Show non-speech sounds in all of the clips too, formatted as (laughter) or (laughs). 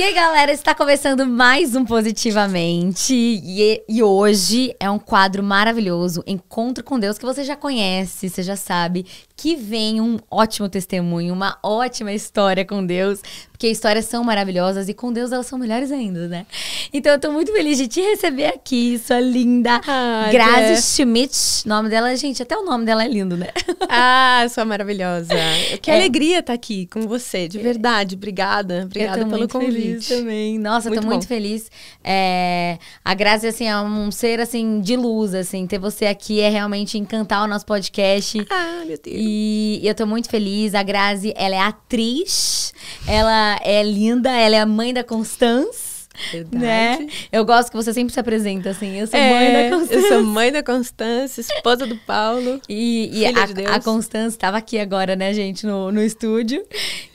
E aí, galera, está começando mais um Positivamente. E, e, hoje é um quadro maravilhoso, Encontro com Deus, que você já conhece, você já sabe, que vem um ótimo testemunho, uma ótima história com Deus, porque histórias são maravilhosas e com Deus elas são melhores ainda, né? Então eu estou muito feliz de te receber aqui, sua linda ah, Grazi é. Schmidt. O nome dela, gente, até o nome dela é lindo, né? (laughs) Ah, sua maravilhosa. (laughs) Que é. alegria estar tá aqui com você, de é. verdade. Obrigada. Obrigada pelo convite. Feliz feliz também. Nossa, muito tô bom. muito feliz. É, a Grazi, assim, é um ser, assim, de luz, assim. Ter você aqui é realmente encantar o nosso podcast. Ah, meu Deus. E, eu tô muito feliz. A Grazi, ela é atriz, ela é linda, ela é a mãe da Constance. Verdade. Né? Eu gosto que você sempre se apresenta assim. Eu sou é, mãe da Constância. Eu sou mãe da Constância, esposa do Paulo. E, e a, de a Constância estava aqui agora, né, gente, no, no estúdio.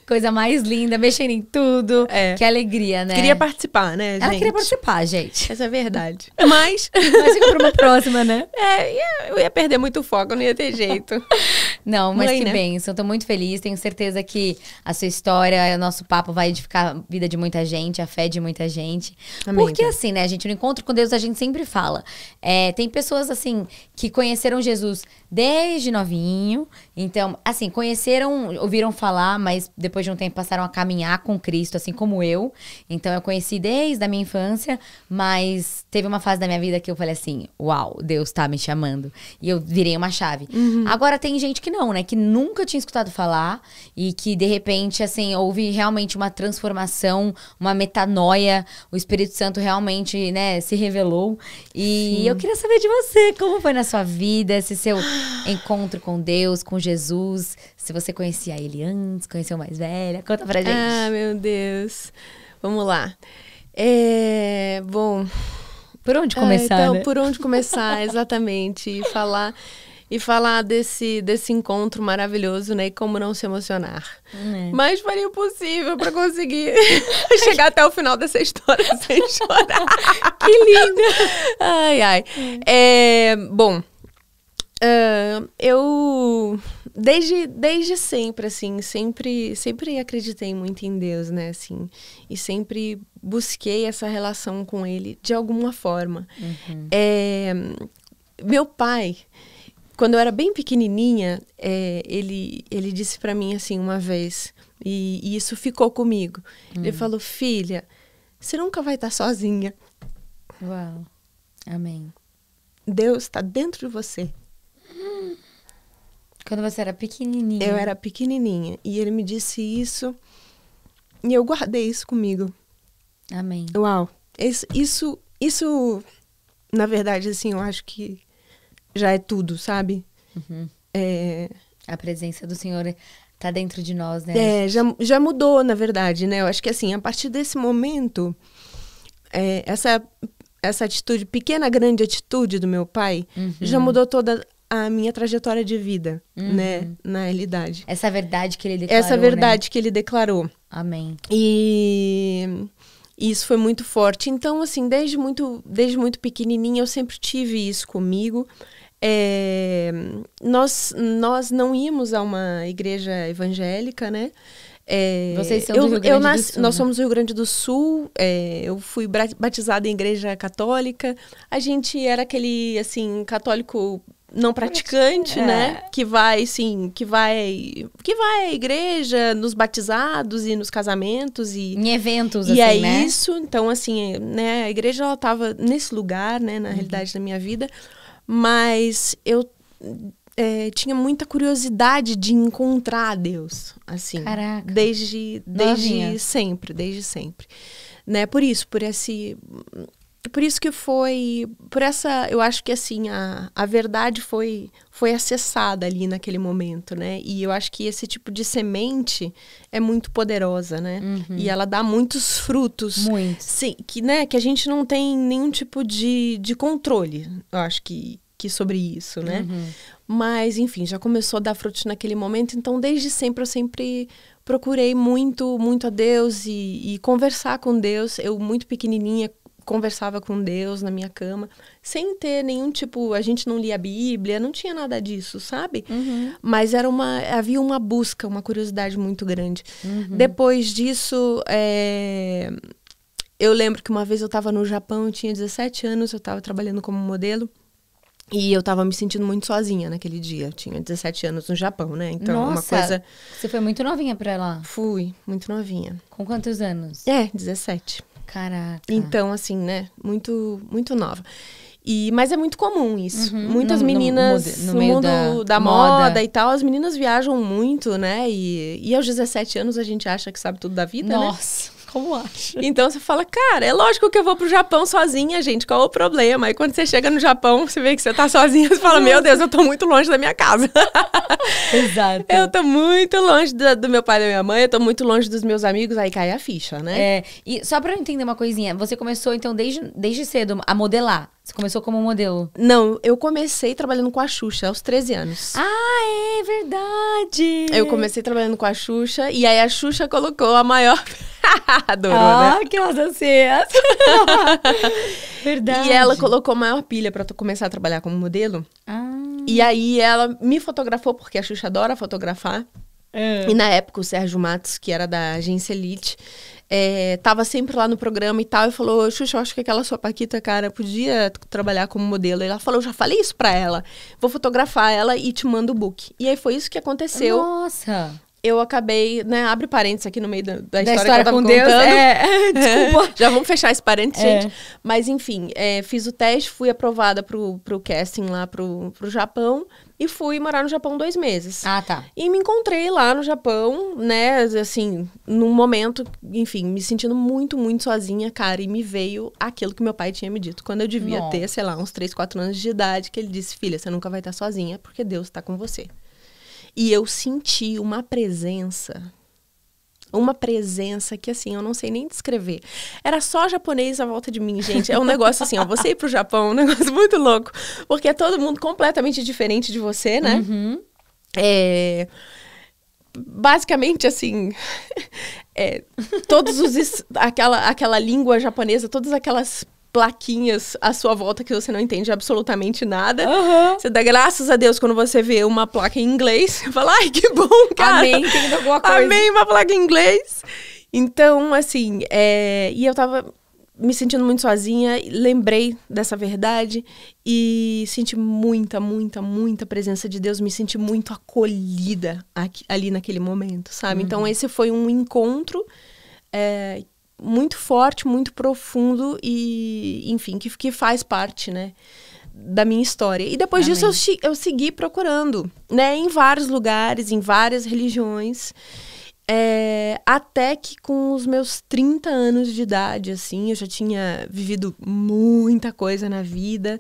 Coisa mais linda, mexendo em tudo. É. Que alegria, né? Queria participar, né, gente? Ela queria participar, gente. Essa é verdade. Mas... (laughs) Mas fica pra uma próxima, né? É, eu ia perder muito foco, não ia ter jeito. (laughs) Não, mas Mãe, que né? bênção. Tô muito feliz. Tenho certeza que a sua história, o nosso papo vai edificar a vida de muita gente, a fé de muita gente. Amém, Porque assim, né, gente? No encontro com Deus, a gente sempre fala. É, tem pessoas, assim, que conheceram Jesus desde novinho. Então, assim, conheceram, ouviram falar, mas depois de um tempo passaram a caminhar com Cristo, assim como eu. Então, eu conheci desde a minha infância, mas teve uma fase da minha vida que eu falei assim: uau, Deus tá me chamando. E eu virei uma chave. Uhum. Agora, tem gente que não, né? Que nunca tinha escutado falar e que, de repente, assim, houve realmente uma transformação, uma metanoia. O Espírito Santo realmente, né, se revelou. E Sim. eu queria saber de você, como foi na sua vida, esse seu encontro com Deus, com Jesus, se você conhecia ele antes, conheceu mais velha. Conta pra gente. Ah, meu Deus. Vamos lá. É, bom. Por onde ah, começar? Ah, então, né? por onde começar, exatamente. e falar e falar desse, desse encontro maravilhoso, né? E como não se emocionar. É. Mas faria o possível para conseguir (laughs) (laughs) chegar até o final dessa história (laughs) sem chorar. que linda! Ai, ai. É, bom, uh, eu desde, desde sempre, assim, sempre, sempre acreditei muito em Deus, né? Assim, e sempre busquei essa relação com Ele de alguma forma. Uhum. É, meu pai quando eu era bem pequenininha, é, ele, ele disse para mim assim uma vez, e, e isso ficou comigo. Hum. Ele falou: Filha, você nunca vai estar tá sozinha. Uau. Amém. Deus está dentro de você. Quando você era pequenininha. Eu era pequenininha. E ele me disse isso. E eu guardei isso comigo. Amém. Uau. Isso, isso, isso na verdade, assim, eu acho que já é tudo, sabe? Uhum. É... A presença do Senhor tá dentro de nós, né? É, já, já mudou, na verdade, né? Eu acho que assim, a partir desse momento, é, essa, essa atitude, pequena, grande atitude do meu pai, uhum. já mudou toda a minha trajetória de vida, né? uhum. né? Na realidade. Essa verdade que ele declarou. Essa né? verdade né? que ele declarou. Amém. E isso foi muito forte. Então, assim, desde muito, desde muito pequenininha eu sempre tive isso comigo. É, nós, nós não íamos a uma igreja evangélica, né? É, Vocês são eu, do Rio Grande eu nasci, do Sul. Nós né? somos do Rio Grande do Sul. É, eu fui batizada em igreja católica. A gente era aquele, assim, católico não praticante, né? é. né? Que vai, sim, que vai, que vai à igreja, nos batizados e nos casamentos e em eventos, e é assim, é né? isso. Então, assim, né? A igreja ela estava nesse lugar, né? Na uhum. realidade da minha vida mas eu é, tinha muita curiosidade de encontrar Deus, assim, Caraca. desde desde Novinha. sempre, desde sempre, né? Por isso, por esse por isso que foi por essa eu acho que assim a, a verdade foi foi acessada ali naquele momento né e eu acho que esse tipo de semente é muito poderosa né uhum. e ela dá muitos frutos muito. sim que né que a gente não tem nenhum tipo de, de controle eu acho que que sobre isso né uhum. mas enfim já começou a dar frutos naquele momento então desde sempre eu sempre procurei muito muito a Deus e, e conversar com Deus eu muito pequenininha conversava com Deus na minha cama, sem ter nenhum tipo, a gente não lia a Bíblia, não tinha nada disso, sabe? Uhum. Mas era uma, havia uma busca, uma curiosidade muito grande. Uhum. Depois disso, é, eu lembro que uma vez eu estava no Japão, eu tinha 17 anos, eu estava trabalhando como modelo. E eu tava me sentindo muito sozinha naquele dia. Eu tinha 17 anos no Japão, né? Então, Nossa, uma coisa. Você foi muito novinha pra lá? Fui, muito novinha. Com quantos anos? É, 17. Caraca. Então, assim, né? Muito, muito nova. E, mas é muito comum isso. Uhum, Muitas no, meninas no, no, no mundo da, da moda. moda. e tal, as meninas viajam muito, né? E, e aos 17 anos a gente acha que sabe tudo da vida, né? Nossa. Né? Como acha? Então você fala, cara, é lógico que eu vou pro Japão sozinha, gente, qual o problema? Aí quando você chega no Japão, você vê que você tá sozinha, você fala, meu Deus, eu tô muito longe da minha casa. (laughs) Exato. Eu tô muito longe do, do meu pai e da minha mãe, eu tô muito longe dos meus amigos, aí cai a ficha, né? É, e só pra eu entender uma coisinha, você começou então desde, desde cedo a modelar. Você começou como modelo? Não, eu comecei trabalhando com a Xuxa aos 13 anos. Ah, é verdade! Eu comecei trabalhando com a Xuxa e aí a Xuxa colocou a maior. (laughs) Adorou, né? ah, né? que lasanceas! (laughs) verdade. E ela colocou a maior pilha para começar a trabalhar como modelo. Ah. E aí ela me fotografou, porque a Xuxa adora fotografar. É. E na época o Sérgio Matos, que era da agência Elite, é, tava sempre lá no programa e tal, e falou, Xuxa, eu acho que aquela sua Paquita, cara, podia trabalhar como modelo. E ela falou, já falei isso pra ela. Vou fotografar ela e te mando o book. E aí foi isso que aconteceu. Nossa! eu acabei, né? Abre parênteses aqui no meio da, da, da história, que eu tava com contando. Deus. É, (laughs) (laughs) desculpa. Já vamos fechar esse parênteses, é. gente. Mas enfim, é, fiz o teste, fui aprovada pro, pro casting lá pro, pro Japão e fui morar no Japão dois meses. Ah, tá. E me encontrei lá no Japão, né? Assim, num momento, enfim, me sentindo muito, muito sozinha, cara. E me veio aquilo que meu pai tinha me dito quando eu devia ter, sei lá, uns 3, 4 anos de idade, que ele disse: Filha, você nunca vai estar sozinha porque Deus está com você. E eu senti uma presença uma presença que, assim, eu não sei nem descrever. Era só japonês à volta de mim, gente. É um negócio assim, ó, você ir pro Japão, é um negócio (laughs) muito louco. Porque é todo mundo completamente diferente de você, né? Uhum. É... Basicamente, assim, (laughs) é, todos os... aquela, aquela língua japonesa, todas aquelas plaquinhas à sua volta que você não entende absolutamente nada. Uhum. Você dá graças a Deus quando você vê uma placa em inglês. (laughs) Você fala, ai, que bom, cara. Amém, entendo alguma coisa. Amém, uma placa em inglês. Então, assim, é... e eu tava me sentindo muito sozinha, lembrei dessa verdade e senti muita, muita, muita presença de Deus, me senti muito acolhida aqui, ali naquele momento, sabe? Então, uhum. Então, esse foi um encontro é, muito forte, muito profundo e, enfim, que, que faz parte, né? da minha história. E depois Amém. disso eu, eu segui procurando, né, em vários lugares, em várias religiões. É, até que com os meus 30 anos de idade, assim, eu já tinha vivido muita coisa na vida,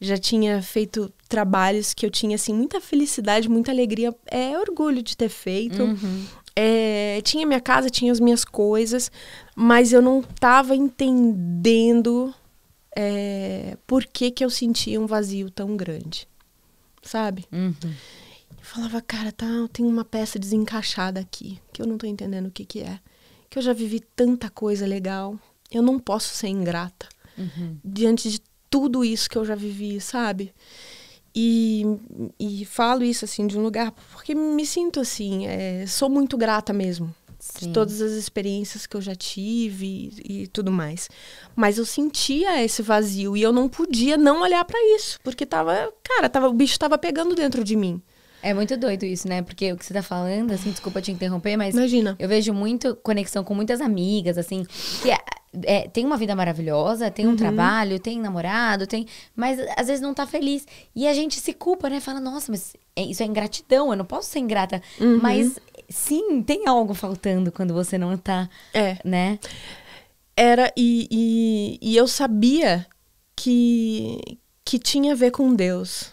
já tinha feito trabalhos que eu tinha, assim, muita felicidade, muita alegria, é orgulho de ter feito. Uhum. É, tinha minha casa, tinha as minhas coisas, mas eu não estava entendendo é, por que, que eu sentia um vazio tão grande, sabe? Uhum. Eu falava, cara, tá, tem uma peça desencaixada aqui, que eu não estou entendendo o que que é. Que eu já vivi tanta coisa legal, eu não posso ser ingrata uhum. diante de tudo isso que eu já vivi, sabe? E, e falo isso assim de um lugar porque me sinto assim, é, sou muito grata mesmo Sim. de todas as experiências que eu já tive e, e, tudo mais. Mas eu sentia esse vazio e eu não podia não olhar para isso, porque tava, cara, tava, o bicho tava pegando dentro de mim. É muito doido isso, né? Porque o que você tá falando, assim, desculpa te interromper, mas. Imagina. Eu vejo muito conexão com muitas amigas, assim, que é, é, tem uma vida maravilhosa, tem um uhum. trabalho, tem namorado, tem. Mas às vezes não tá feliz. E a gente se culpa, né? Fala, nossa, mas é, isso é ingratidão, eu não posso ser ingrata. Uhum. Mas sim, tem algo faltando quando você não tá, é. né? Era, e, e, e eu sabia que, que tinha a ver com Deus,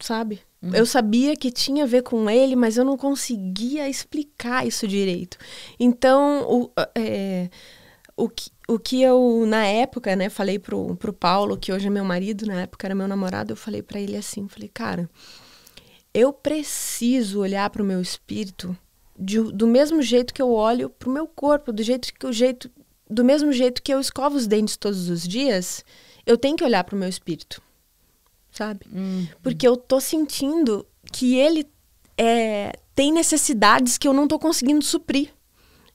sabe? Uhum. Eu sabia que tinha a ver com ele, mas eu não conseguia explicar isso direito. Então, o, é, o, que, o que eu, na época, né, falei pro, pro Paulo, que hoje é meu marido, na época era meu namorado, eu falei para ele assim, falei, cara, eu preciso olhar para o meu espírito de, do mesmo jeito que eu olho para o meu corpo, do jeito que o jeito, do mesmo jeito que eu escovo os dentes todos os dias, eu tenho que olhar para o meu espírito, sabe? Uhum. Porque eu tô sentindo que ele é, tem necessidades que eu não tô conseguindo suprir.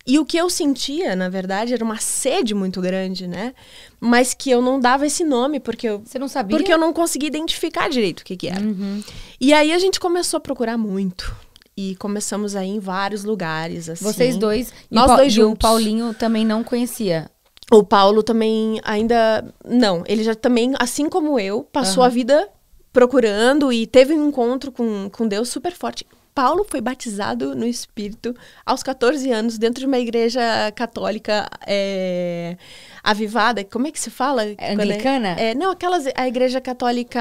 E o que eu sentia, na verdade, era uma sede muito grande, né? Mas que eu não dava esse nome, porque eu. Você não sabia? Porque eu não conseguia identificar direito o que, que era. Uhum. E aí a gente começou a procurar muito, e começamos aí em vários lugares. Assim. Vocês dois, nós dois juntos. E o Paulinho também não conhecia. O Paulo também ainda não. Ele já também, assim como eu, passou uhum. a vida procurando e teve um encontro com, com Deus super forte. Paulo foi batizado no Espírito aos 14 anos dentro de uma igreja católica é, avivada. Como é que se fala? É é- anglicana? É, não, aquelas a igreja católica.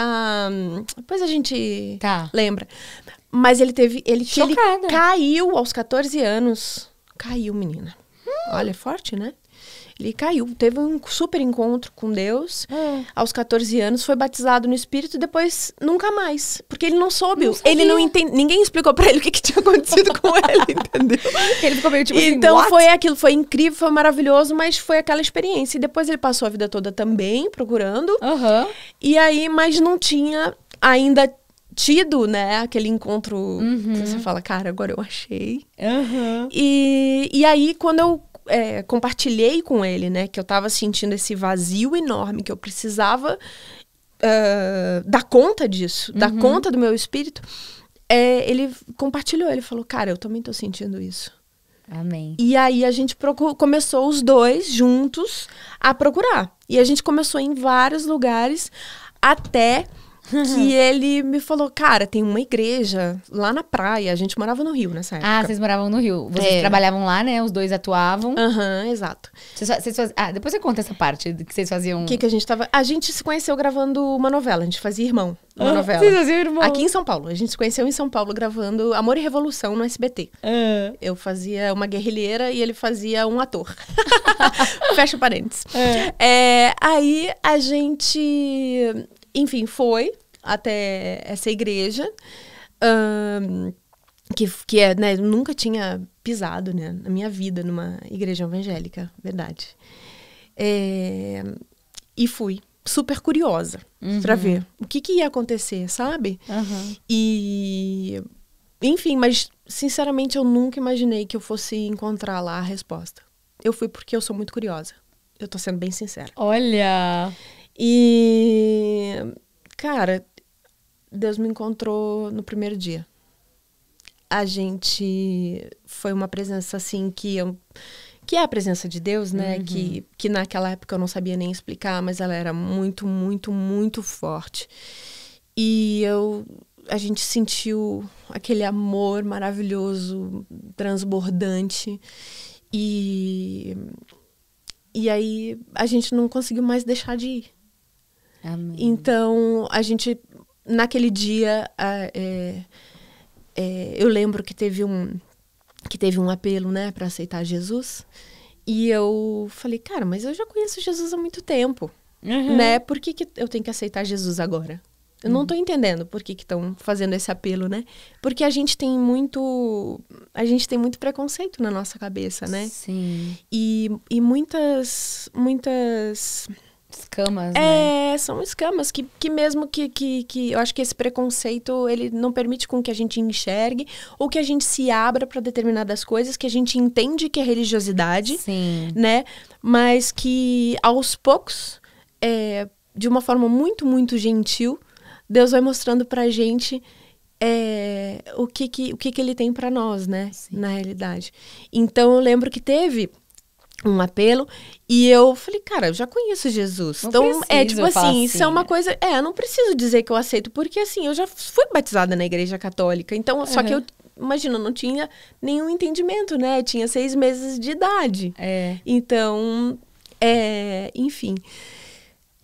Depois hum, a gente tá. lembra. Mas ele teve. Ele, ele caiu aos 14 anos. Caiu, menina. Hum. Olha, é forte, né? Ele caiu, teve um super encontro com Deus. É. Aos 14 anos foi batizado no Espírito e depois nunca mais, porque ele não soube. Não ele não entende, ninguém explicou para ele o que, que tinha acontecido com (laughs) ele, entendeu? Ele ficou meio tipo assim, Então foi aquilo, foi incrível, foi maravilhoso, mas foi aquela experiência. E depois ele passou a vida toda também procurando. Uhum. E aí, mas não tinha ainda tido, né? Aquele encontro uhum. que você fala, cara, agora eu achei. Uhum. E, e aí, quando eu é, compartilhei com ele, né, que eu tava sentindo esse vazio enorme, que eu precisava uh, dar conta disso, uhum. dar conta do meu espírito, é, ele compartilhou, ele falou, cara, eu também tô sentindo isso. Amém. E aí a gente começou os dois juntos a procurar. E a gente começou em vários lugares até que uhum. ele me falou, cara, tem uma igreja lá na praia. A gente morava no Rio nessa ah, época. Ah, vocês moravam no Rio. Vocês é. trabalhavam lá, né? Os dois atuavam. Aham, uhum, exato. faz... Ah, depois você conta essa parte que vocês faziam. O que, que a gente tava. A gente se conheceu gravando uma novela, a gente fazia irmão. Uma ah, novela. Vocês faziam irmão? Aqui em São Paulo. A gente se conheceu em São Paulo gravando Amor e Revolução no SBT. Ah. Eu fazia uma guerrilheira e ele fazia um ator. (laughs) Fecha parênteses. É. É, aí a gente enfim, foi até essa igreja. Um, que, que é, né, nunca tinha pisado né, na minha vida numa igreja evangélica, verdade. É, e fui super curiosa uhum. para ver o que, que, ia acontecer, sabe? Uhum. E enfim, mas sinceramente eu nunca imaginei que eu fosse encontrar lá a resposta. Eu fui porque eu sou muito curiosa. Eu tô sendo bem sincera. Olha! E, cara, Deus me encontrou no primeiro dia. A gente foi uma presença assim que eu, que é a presença de Deus, né? Uhum. Que, que naquela época eu não sabia nem explicar, mas ela era muito, muito, muito forte. E eu a gente sentiu aquele amor maravilhoso, transbordante. E e aí a gente não conseguiu mais deixar de ir. Amém. Então, a gente, naquele dia, a, é, é, eu lembro que teve um, que teve um apelo, né, para aceitar Jesus. E eu falei, cara, mas eu já conheço Jesus há muito tempo, uhum. né? Por que, que eu tenho que aceitar Jesus agora? Eu não uhum. tô entendendo por que estão fazendo esse apelo, né? Porque a gente tem muito. A gente tem muito preconceito na nossa cabeça, né? Sim. E, e muitas. Muitas escamas, é, né? são escamas que, que mesmo que, que, que eu acho que esse preconceito ele não permite com que a gente enxergue ou que a gente se abra para determinadas coisas que a gente entende que é religiosidade, Sim. né? Mas que aos poucos, é, de uma forma muito muito gentil, Deus vai mostrando para gente é, o que que o que que ele tem para nós, né? Sim. Na realidade. Então eu lembro que teve um apelo. E eu falei, cara, eu já conheço Jesus. Não então, é tipo assim, isso é assim, uma né? coisa. É, eu não preciso dizer que eu aceito, porque assim, eu já fui batizada na igreja católica. Então, uhum. só que eu, imagina, não tinha nenhum entendimento, né? Eu tinha seis meses de idade. É. Então, é, enfim.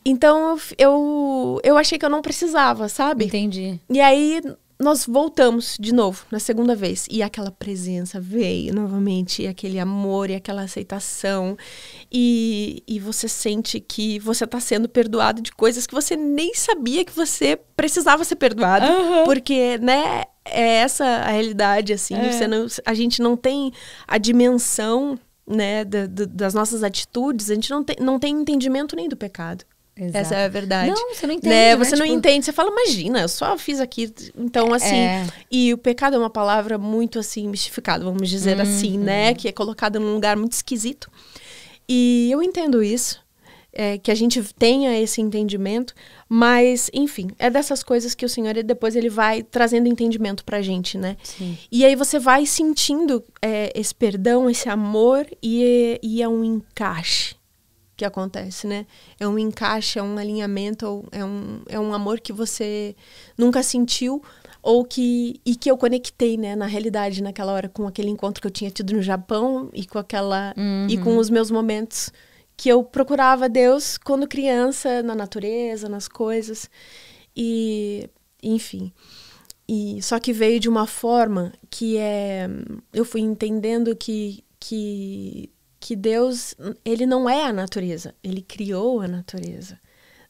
Então eu, eu achei que eu não precisava, sabe? Entendi. E aí, nós voltamos de novo na segunda vez e aquela presença veio novamente e aquele amor e aquela aceitação e, e você sente que você está sendo perdoado de coisas que você nem sabia que você precisava ser perdoado uhum. porque né é essa a realidade assim é. você não, a gente não tem a dimensão né da, da, das nossas atitudes a gente não tem, não tem entendimento nem do pecado Exato. Essa é a verdade. Não, você não entende. Né? né? Você né? não tipo... entende. Você fala, imagina, eu só fiz aqui. Então, é. assim. É. E o pecado é uma palavra muito, assim, mistificada, vamos dizer uhum. assim, né? Uhum. Que é colocada num lugar muito esquisito. E eu entendo isso. É, que a gente tenha esse entendimento, mas enfim, é dessas coisas que o Senhor depois ele vai trazendo entendimento pra gente, né? Sim. E aí você vai sentindo é, esse perdão, esse amor e, é, e é um encaixe, que acontece, né? É um encaixe, é um alinhamento, é um, é um amor que você nunca sentiu ou que e que eu conectei, né, na realidade naquela hora com aquele encontro que eu tinha tido no Japão e com aquela uhum. e com uhum. os meus momentos que eu procurava Deus quando criança na natureza, nas coisas e enfim. E só que veio de uma forma que é eu fui entendendo que que que Deus, ele não é a natureza, ele criou a natureza.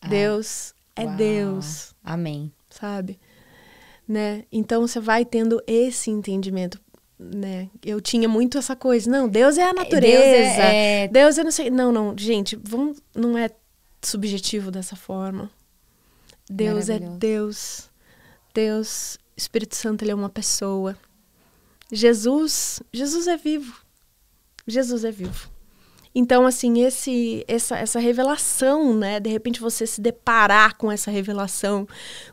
É. Deus é uau. Deus. Amém. Sabe? Né? Então você vai tendo esse entendimento, né? Eu tinha muito essa coisa, não, Deus é a é, é- natureza. Deus é, Deus é não sei, não, não, gente, vamos, não é subjetivo dessa forma. Deus é Deus. Deus, Espírito Santo, ele é uma pessoa. Jesus, Jesus é vivo. Jesus é vivo. Então, assim, esse, essa, essa revelação, né? De repente você se deparar com essa revelação,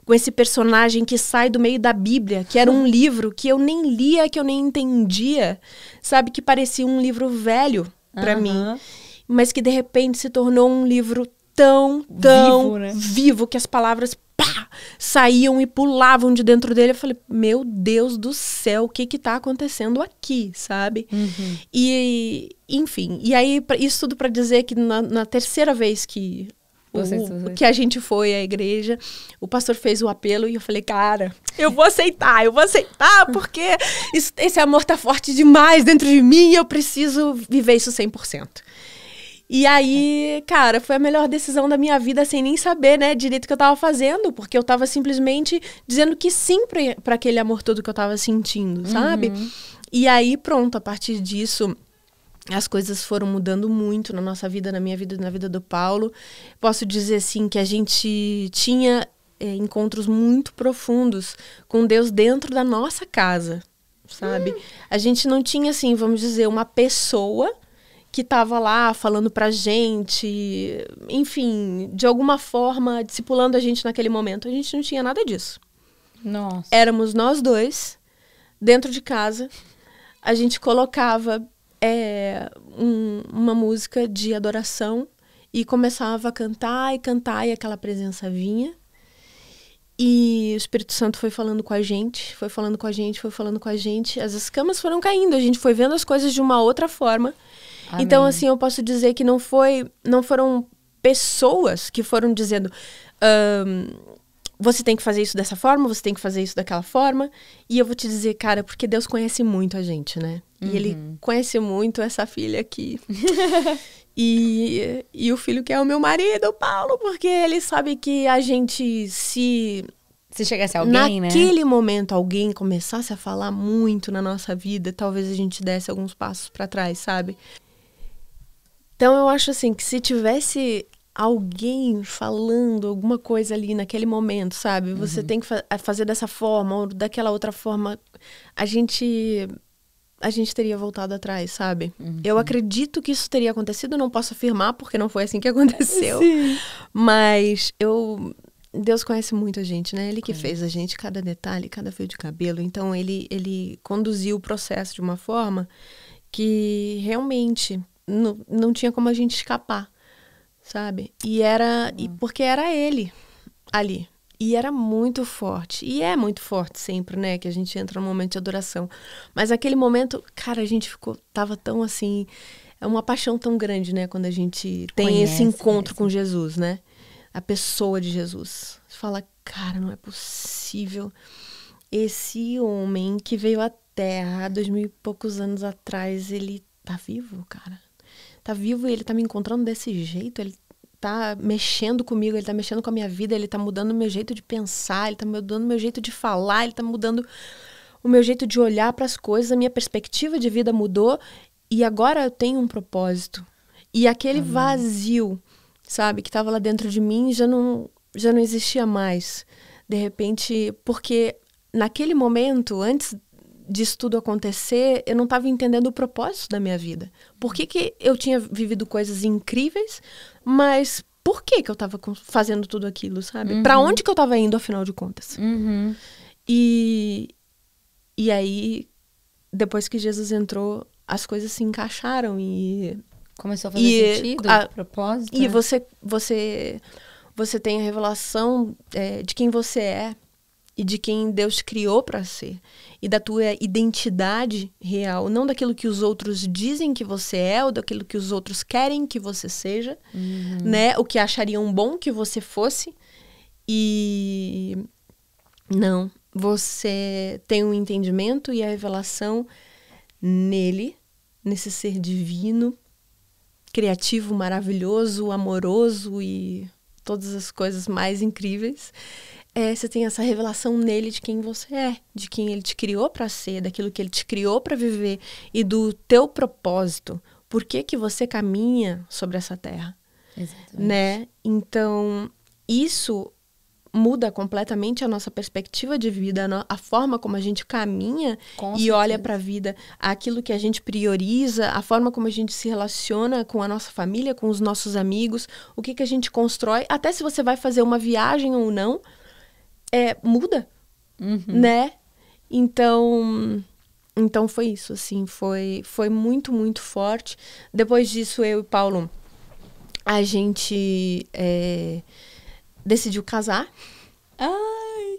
com esse personagem que sai do meio da Bíblia, que era um hum. livro que eu nem lia, que eu nem entendia, sabe? Que parecia um livro velho para uhum. mim, mas que de repente se tornou um livro tão, tão vivo, né? vivo que as palavras pá, saíam e pulavam de dentro dele. Eu falei, meu Deus do céu, o que que tá acontecendo aqui, sabe? Uhum. E, enfim, e aí isso tudo para dizer que na, na, terceira vez que o, que a gente foi à igreja, o pastor fez o apelo e eu falei, cara, eu vou aceitar, eu vou aceitar porque isso, esse amor tá forte demais dentro de mim e eu preciso viver isso 100%. E aí, cara, foi a melhor decisão da minha vida sem nem saber, né, direito o que eu tava fazendo, porque eu tava simplesmente dizendo que sim para aquele amor todo que eu tava sentindo, uhum. sabe? Uhum. E aí, pronto, a partir disso, as coisas foram mudando muito na nossa vida, na minha vida, na vida do Paulo. Posso dizer assim que a gente tinha é, encontros muito profundos com Deus dentro da nossa casa, sabe? Uhum. A gente não tinha assim, vamos dizer, uma pessoa que estava lá falando a gente, enfim, de alguma forma discipulando a gente naquele momento. A gente não tinha nada disso. Nossa. Éramos nós dois dentro de casa. A gente colocava é, um, uma música de adoração e começava a cantar e cantar e aquela presença vinha. E o Espírito Santo foi falando com a gente, foi falando com a gente, foi falando com a gente. As escamas foram caindo, a gente foi vendo as coisas de uma outra forma. Amém. Então, assim, eu posso dizer que não foi, não foram pessoas que foram dizendo. Um, você tem que fazer isso dessa forma, você tem que fazer isso daquela forma. E eu vou te dizer, cara, porque Deus conhece muito a gente, né? Uhum. E Ele uhum. conhece muito essa filha aqui. (laughs) e, e o filho que é o meu marido, Paulo, porque ele sabe que a gente se. Se chegasse alguém, naquele né? Naquele momento, alguém começasse a falar muito na nossa vida, talvez a gente desse alguns passos para trás, sabe? Então eu acho assim que se tivesse alguém falando alguma coisa ali naquele momento, sabe? Você uhum. tem que fa fazer dessa forma ou daquela outra forma. A gente a gente teria voltado atrás, sabe? Uhum. Eu acredito que isso teria acontecido, não posso afirmar porque não foi assim que (laughs) aconteceu. Sim. Mas eu Deus conhece muito a gente, né? Ele que fez a gente cada detalhe, cada fio de cabelo. Então ele ele conduziu o processo de uma forma que realmente não, não tinha como a gente escapar, sabe? E era. E uhum. porque era ele ali. E era muito forte. E é muito forte sempre, né? Que a gente entra no momento de adoração. Mas aquele momento, cara, a gente ficou. Tava tão assim. É uma paixão tão grande, né? Quando a gente tem Conhece, esse encontro com Jesus, né? A pessoa de Jesus. Você fala, cara, não é possível. Esse homem que veio à Terra há dois mil e poucos anos atrás, ele tá vivo, cara tá vivo e ele tá me encontrando desse jeito, ele tá mexendo comigo, ele tá mexendo com a minha vida, ele tá mudando o meu jeito de pensar, ele tá mudando o meu jeito de falar, ele tá mudando o meu jeito de olhar para as coisas, a minha perspectiva de vida mudou e agora eu tenho um propósito. E aquele Amém. Uhum. vazio, sabe, que estava lá dentro de mim já não já não existia mais. De repente, porque naquele momento, antes disso tudo acontecer, eu não estava entendendo o propósito da minha vida. Por que, que eu tinha vivido coisas incríveis, mas por que, que eu estava fazendo tudo aquilo, sabe? Uhum. Para onde que eu estava indo, afinal de contas? Uhum. E, e aí, depois que Jesus entrou, as coisas se encaixaram e. Começou a fazer e, sentido, a, propósito. E né? você, você, você tem a revelação é, de quem você é e de quem Deus criou para ser e da tua identidade real, não daquilo que os outros dizem que você é ou daquilo que os outros querem que você seja, uhum. né? O que achariam bom que você fosse. E não, você tem um entendimento e a revelação nele, nesse ser divino, criativo, maravilhoso, amoroso e todas as coisas mais incríveis é, você tem essa revelação nele de quem você é, de quem ele te criou para ser, daquilo que ele te criou para viver e do teu propósito. Por que que você caminha sobre essa terra? Exatamente. Né? Então, isso muda completamente a nossa perspectiva de vida, a forma como a gente caminha com e certeza. olha para a vida, aquilo que a gente prioriza, a forma como a gente se relaciona com a nossa família, com os nossos amigos, o que, que a gente constrói, até se você vai fazer uma viagem ou não, é, muda, uhum. né? Então, então foi isso, assim, foi, foi muito, muito forte. Depois disso, eu e Paulo, a gente é, decidiu casar. Ai,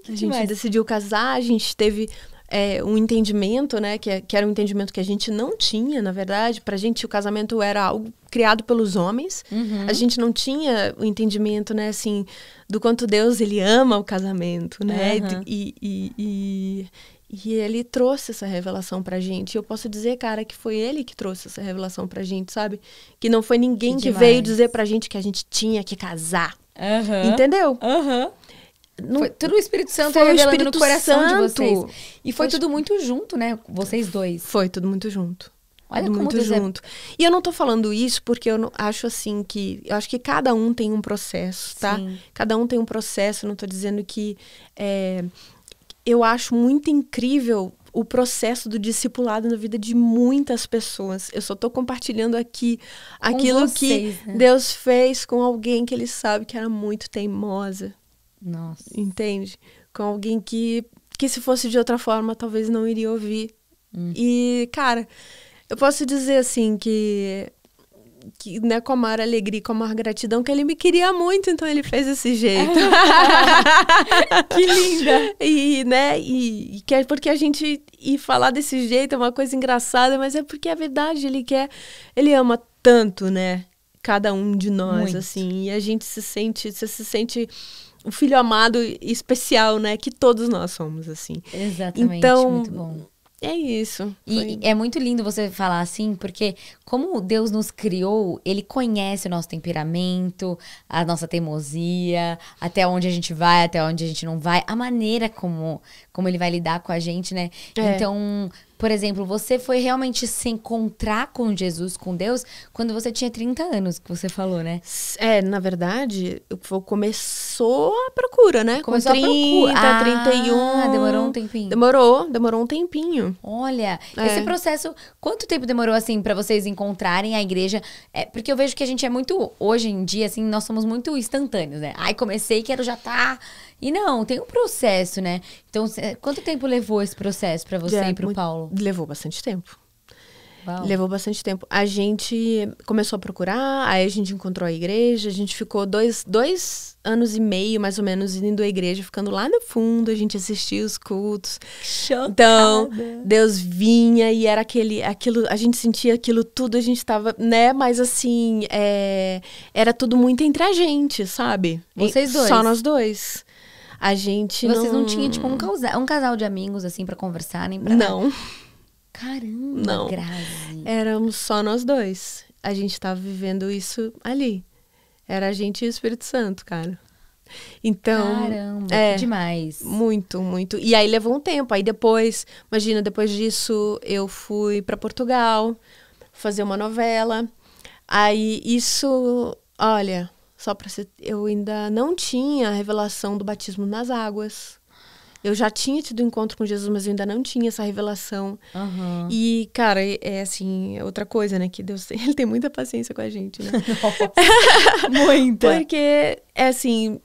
que a demais. gente decidiu casar, a gente teve é, um entendimento, né? Que, é, que era um entendimento que a gente não tinha, na verdade. Pra gente, o casamento era algo criado pelos homens. Uhum. A gente não tinha o entendimento, né, assim, do quanto Deus, ele ama o casamento, né? Uhum. e, e, e e ele trouxe essa revelação pra gente. Eu posso dizer, cara, que foi ele que trouxe essa revelação pra gente, sabe? Que não foi ninguém que, que veio dizer pra gente que a gente tinha que casar. Uhum. Entendeu? Uhum. No, foi, tudo o Espírito Santo foi revelando no coração Santo. de vocês. E foi, foi tudo muito junto, né? Vocês dois. Foi tudo muito junto. Olha tudo muito é junto. É... E eu não tô falando isso porque eu não, acho assim que. Eu acho que cada um tem um processo, tá? Sim. Cada um tem um processo. Não tô dizendo que. É, eu acho muito incrível o processo do discipulado na vida de muitas pessoas. Eu só estou compartilhando aqui aquilo vocês, que né? Deus fez com alguém que ele sabe que era muito teimosa, nossa. Entende? Com alguém que, que se fosse de outra forma, talvez não iria ouvir. Hum. E, cara, eu posso dizer assim que que, né, com a maior alegria, com a maior gratidão, que ele me queria muito, então ele fez desse jeito. (laughs) que linda! E, né, e, que é porque a gente ir falar desse jeito é uma coisa engraçada, mas é porque é verdade, ele quer, ele ama tanto, né, cada um de nós, muito. assim, e a gente se sente, você se sente o filho amado e especial, né? Que todos nós somos, assim. Exatamente, então, muito bom. É isso. Foi. E é muito lindo você falar assim, porque como Deus nos criou, ele conhece o nosso temperamento, a nossa teimosia, até onde a gente vai, até onde a gente não vai, a maneira como, como ele vai lidar com a gente, né? É. Então, por exemplo, você foi realmente se encontrar com Jesus, com Deus, quando você tinha 30 anos, que você falou, né? É, na verdade, começou a procura, né? Começou com 30, a procura. Ah, 31. Demorou um tempinho. Demorou, demorou um tempinho. Olha, é. esse processo, quanto tempo demorou assim para vocês encontrarem a igreja? É, porque eu vejo que a gente é muito hoje em dia assim, nós somos muito instantâneos, né? Ai, comecei, quero já tá. E não, tem um processo, né? Então, quanto tempo levou esse processo para você é, e para o Paulo? Levou bastante tempo. Uau. Levou bastante tempo. A gente começou a procurar, aí a gente encontrou a igreja, a gente ficou dois, dois anos e meio, mais ou menos, indo à igreja, ficando lá no fundo, a gente assistia os cultos. Chocada. Então, Deus vinha e era aquele, aquilo, a gente sentia aquilo tudo, a gente estava né? Mas assim, é, era tudo muito entre a gente, sabe? Vocês dois. Só nós dois. A gente Vocês não, não tinham, tipo, um, casal um casal de amigos, assim, para conversar, nem pra Não. Caramba, não. Grave. Éramos só nós dois. A gente tava tá vivendo isso ali. Era a gente e o Espírito Santo, cara. Então, Caramba, é, demais. Muito, muito. E aí levou um tempo. Aí depois, imagina, depois disso eu fui para Portugal fazer uma novela. Aí isso, olha, só para ser, eu ainda não tinha a revelação do batismo nas águas. Eu já tinha tido encontro com Jesus, mas eu ainda não tinha essa revelação. Uhum. E, cara, é assim, outra coisa, né? Que Deus (laughs) ele tem muita paciência com a gente, né? (laughs) muita. Porque, é assim,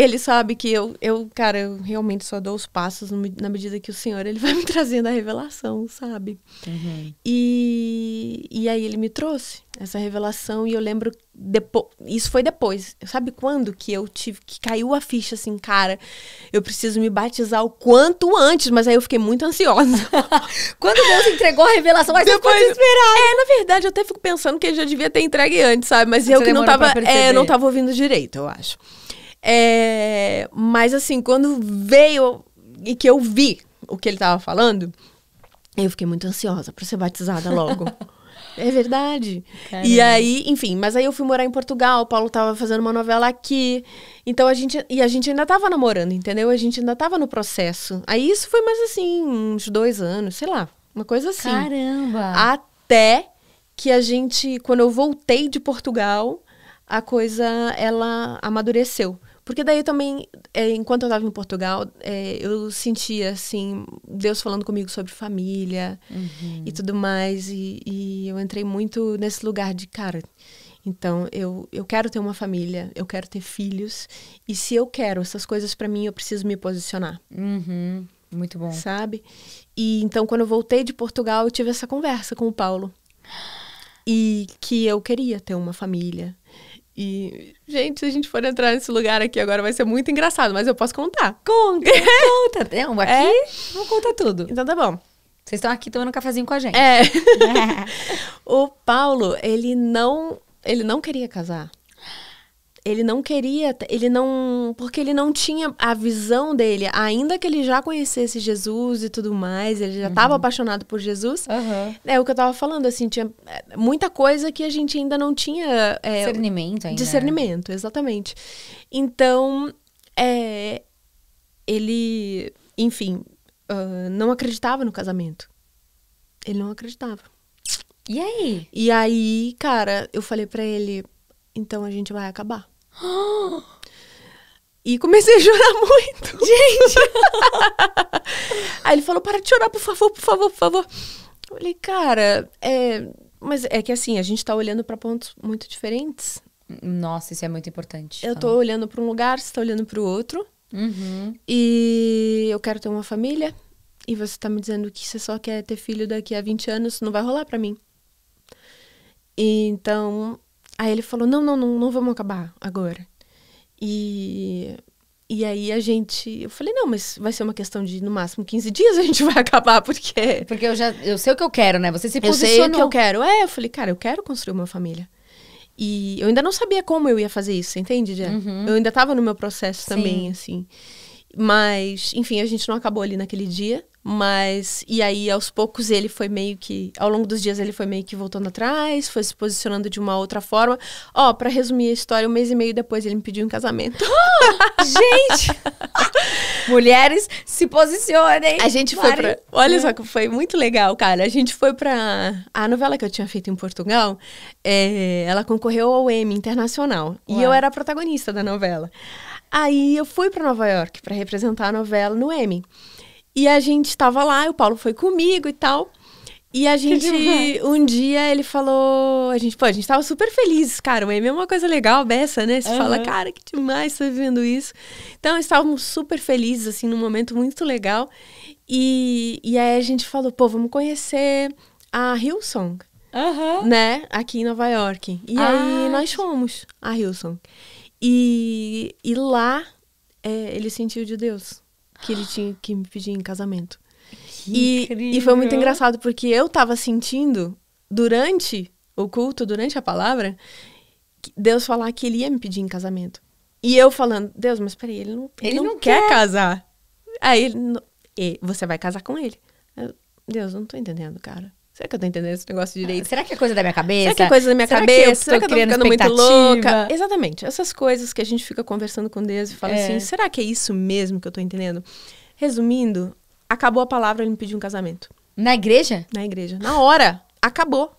ele sabe que eu, eu, cara, eu realmente só dou os passos no, na medida que o Senhor ele vai (laughs) me trazendo a revelação, sabe? Uhum. E, e aí ele me trouxe essa revelação e eu lembro depois, isso foi depois. Sabe quando que eu tive que caiu a ficha assim, cara, eu preciso me batizar o quanto antes, mas aí eu fiquei muito ansiosa. (laughs) quando Deus entregou a revelação, mas depois eu esperar. É, na verdade, eu até fico pensando que ele já devia ter entregue antes, sabe? Mas, mas eu que não tava, é, não tava ouvindo direito, eu acho. É, mas assim, quando veio e que eu vi o que ele tava falando, eu fiquei muito ansiosa para ser batizada logo. (laughs) é verdade. Caramba. E aí, enfim, mas aí eu fui morar em Portugal, o Paulo tava fazendo uma novela aqui. Então a gente. E a gente ainda tava namorando, entendeu? A gente ainda tava no processo. Aí isso foi mais assim, uns dois anos, sei lá, uma coisa assim. Caramba! Até que a gente, quando eu voltei de Portugal, a coisa ela amadureceu. Porque daí também, é, enquanto eu estava em Portugal, é, eu sentia, assim, Deus falando comigo sobre família uhum. e tudo mais. E, e eu entrei muito nesse lugar de, cara, então, eu, eu quero ter uma família, eu quero ter filhos. E se eu quero essas coisas para mim, eu preciso me posicionar. Uhum, muito bom. Sabe? E então, quando eu voltei de Portugal, eu tive essa conversa com o Paulo. E que eu queria ter uma família. E, gente, se a gente for entrar nesse lugar aqui agora vai ser muito engraçado, mas eu posso contar. Conta, (laughs) conta. um é. aqui é? vamos contar tudo. Então tá bom. Vocês estão aqui tomando um cafezinho com a gente. É. (laughs) o Paulo, ele não, ele não queria casar. Ele não queria, ele não. Porque ele não tinha a visão dele, ainda que ele já conhecesse Jesus e tudo mais, ele já estava uhum. apaixonado por Jesus. Uhum. É o que eu estava falando, assim, tinha é, muita coisa que a gente ainda não tinha. É, discernimento ainda. Né? Discernimento, exatamente. Então, é, ele, enfim, uh, não acreditava no casamento. Ele não acreditava. E aí? E aí, cara, eu falei para ele, então a gente vai acabar. (gasps) E comecei a chorar (laughs) muito. Gente! (laughs) Aí ele falou: para de chorar, por favor, por favor, por favor. Eu falei, cara, é. Mas é que assim, a gente tá olhando para pontos muito diferentes. Nossa, isso é muito importante. Eu tô ah. olhando para um lugar, você tá olhando para o outro. Uhum. E eu quero ter uma família. E você tá me dizendo que você só quer ter filho daqui a 20 anos, não vai rolar para mim. E, então, Aí ele falou: não, não, não, não vamos acabar agora. E, e aí a gente. Eu falei: não, mas vai ser uma questão de no máximo 15 dias a gente (laughs) vai acabar, porque. É, porque eu já. Eu sei o que eu quero, né? Você se posicionou. Eu sei o que eu quero. É, eu falei: cara, eu quero construir uma família. E eu ainda não sabia como eu ia fazer isso, entende, Jé? Uhum. Eu ainda estava no meu processo também, Sim. assim. Mas, enfim, a gente não acabou ali naquele dia. Mas, e aí aos poucos ele foi meio que, ao longo dos dias ele foi meio que voltando atrás, foi se posicionando de uma outra forma. Ó, oh, para resumir a história, um mês e meio depois ele me pediu em casamento. Oh, (gasps) gente! (laughs) Mulheres, se posicionem! A gente foi pra, olha uhum. só que foi muito legal, cara. A gente foi pra, a novela que eu tinha feito em Portugal, é, ela concorreu ao Emmy Internacional. Uau. E eu era a protagonista da novela. Aí eu fui para Nova York para representar a novela no Emmy. E a gente estava lá, o Paulo foi comigo e tal. E a gente, um dia ele falou, a gente, pô, a gente tava super felizes, cara, o M é uma coisa legal, beça, né? Você uhum. fala, cara, que demais você vivendo isso. Então, estávamos super felizes, assim, num momento muito legal. E, e aí a gente falou, pô, vamos conhecer a Hillsong, uhum. né? Aqui em Nova York. E ah. aí nós fomos a Hillsong. E, e lá é, ele sentiu de Deus que ele tinha que me pedir em casamento. Que e, e foi muito engraçado, porque eu tava sentindo, durante o culto, durante a palavra, Deus falar que ele ia me pedir em casamento. E eu falando, Deus, mas peraí, ele não, ele, ele não, não, quer, casar. Aí ele, você vai casar com ele. Eu, Deus, não tô entendendo, cara. Será que eu tô entendendo esse negócio ah, direito? Ah, será que é coisa da minha cabeça? Será que é coisa da minha será é cabeça? Que é? será que eu tô ficando muito louca? Exatamente. Essas coisas que a gente fica conversando com Deus e fala é. assim: será que é isso mesmo que eu tô entendendo? Resumindo, acabou a palavra, ele me pediu um casamento. Na igreja? Na igreja. Na hora. Acabou.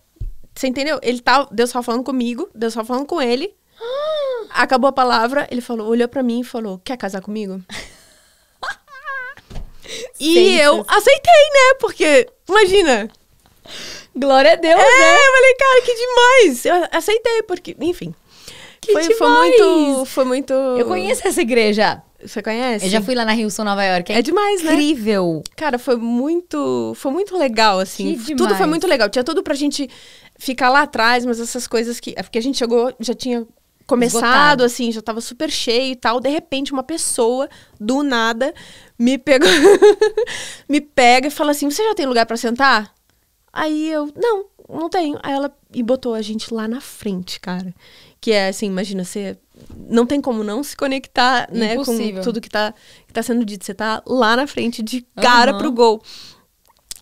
Você entendeu? Ele tá, Deus tava falando comigo, Deus tava falando com ele. (gasps) acabou a palavra, ele falou, olhou para mim e falou: "Quer casar comigo?" (laughs) e eu aceitei, né? Porque imagina, Glória a Deus, é, né? Eu falei, cara, que demais. Eu aceitei, porque, enfim. Que foi, demais. foi muito. Foi muito. Eu conheço essa igreja. Você conhece? Eu já fui lá na Rio São Nova York. É, é demais, né? Incrível. Cara, foi muito, foi muito legal assim. Que tudo foi muito legal. Tinha tudo pra gente ficar lá atrás, mas essas coisas que, é porque a gente chegou, já tinha começado Esgotado. assim, já tava super cheio e tal. De repente, uma pessoa do nada me pegou (laughs) me pega e fala assim: "Você já tem lugar para sentar?" Aí eu, não, não tenho. Aí ela e botou a gente lá na frente, cara. Que é assim, imagina, você não tem como não se conectar, né, Impossível. com tudo que tá, que tá sendo dito. Você tá lá na frente, de cara uhum. pro gol.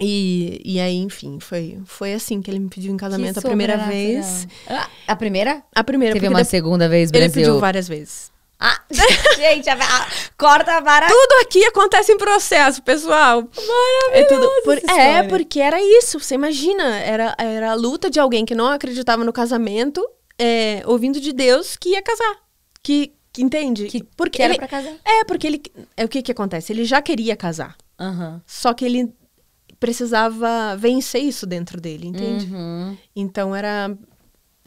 E, e aí, enfim, foi, foi assim que ele me pediu em casamento a primeira vez. Ah, a primeira? A primeira. Teve uma da... segunda vez, Brasil. Ele pediu várias vezes. Ah, (laughs) gente, a, a, corta a vara. Tudo aqui acontece em processo, pessoal. Maravilhoso. É, tudo por, é porque era isso. Você imagina, era, era a luta de alguém que não acreditava no casamento, é, ouvindo de Deus que ia casar. Que, que entende? Que, porque que era ele, pra casar. É, porque ele. É, o que que acontece? Ele já queria casar. Uhum. Só que ele precisava vencer isso dentro dele, entende? Uhum. Então era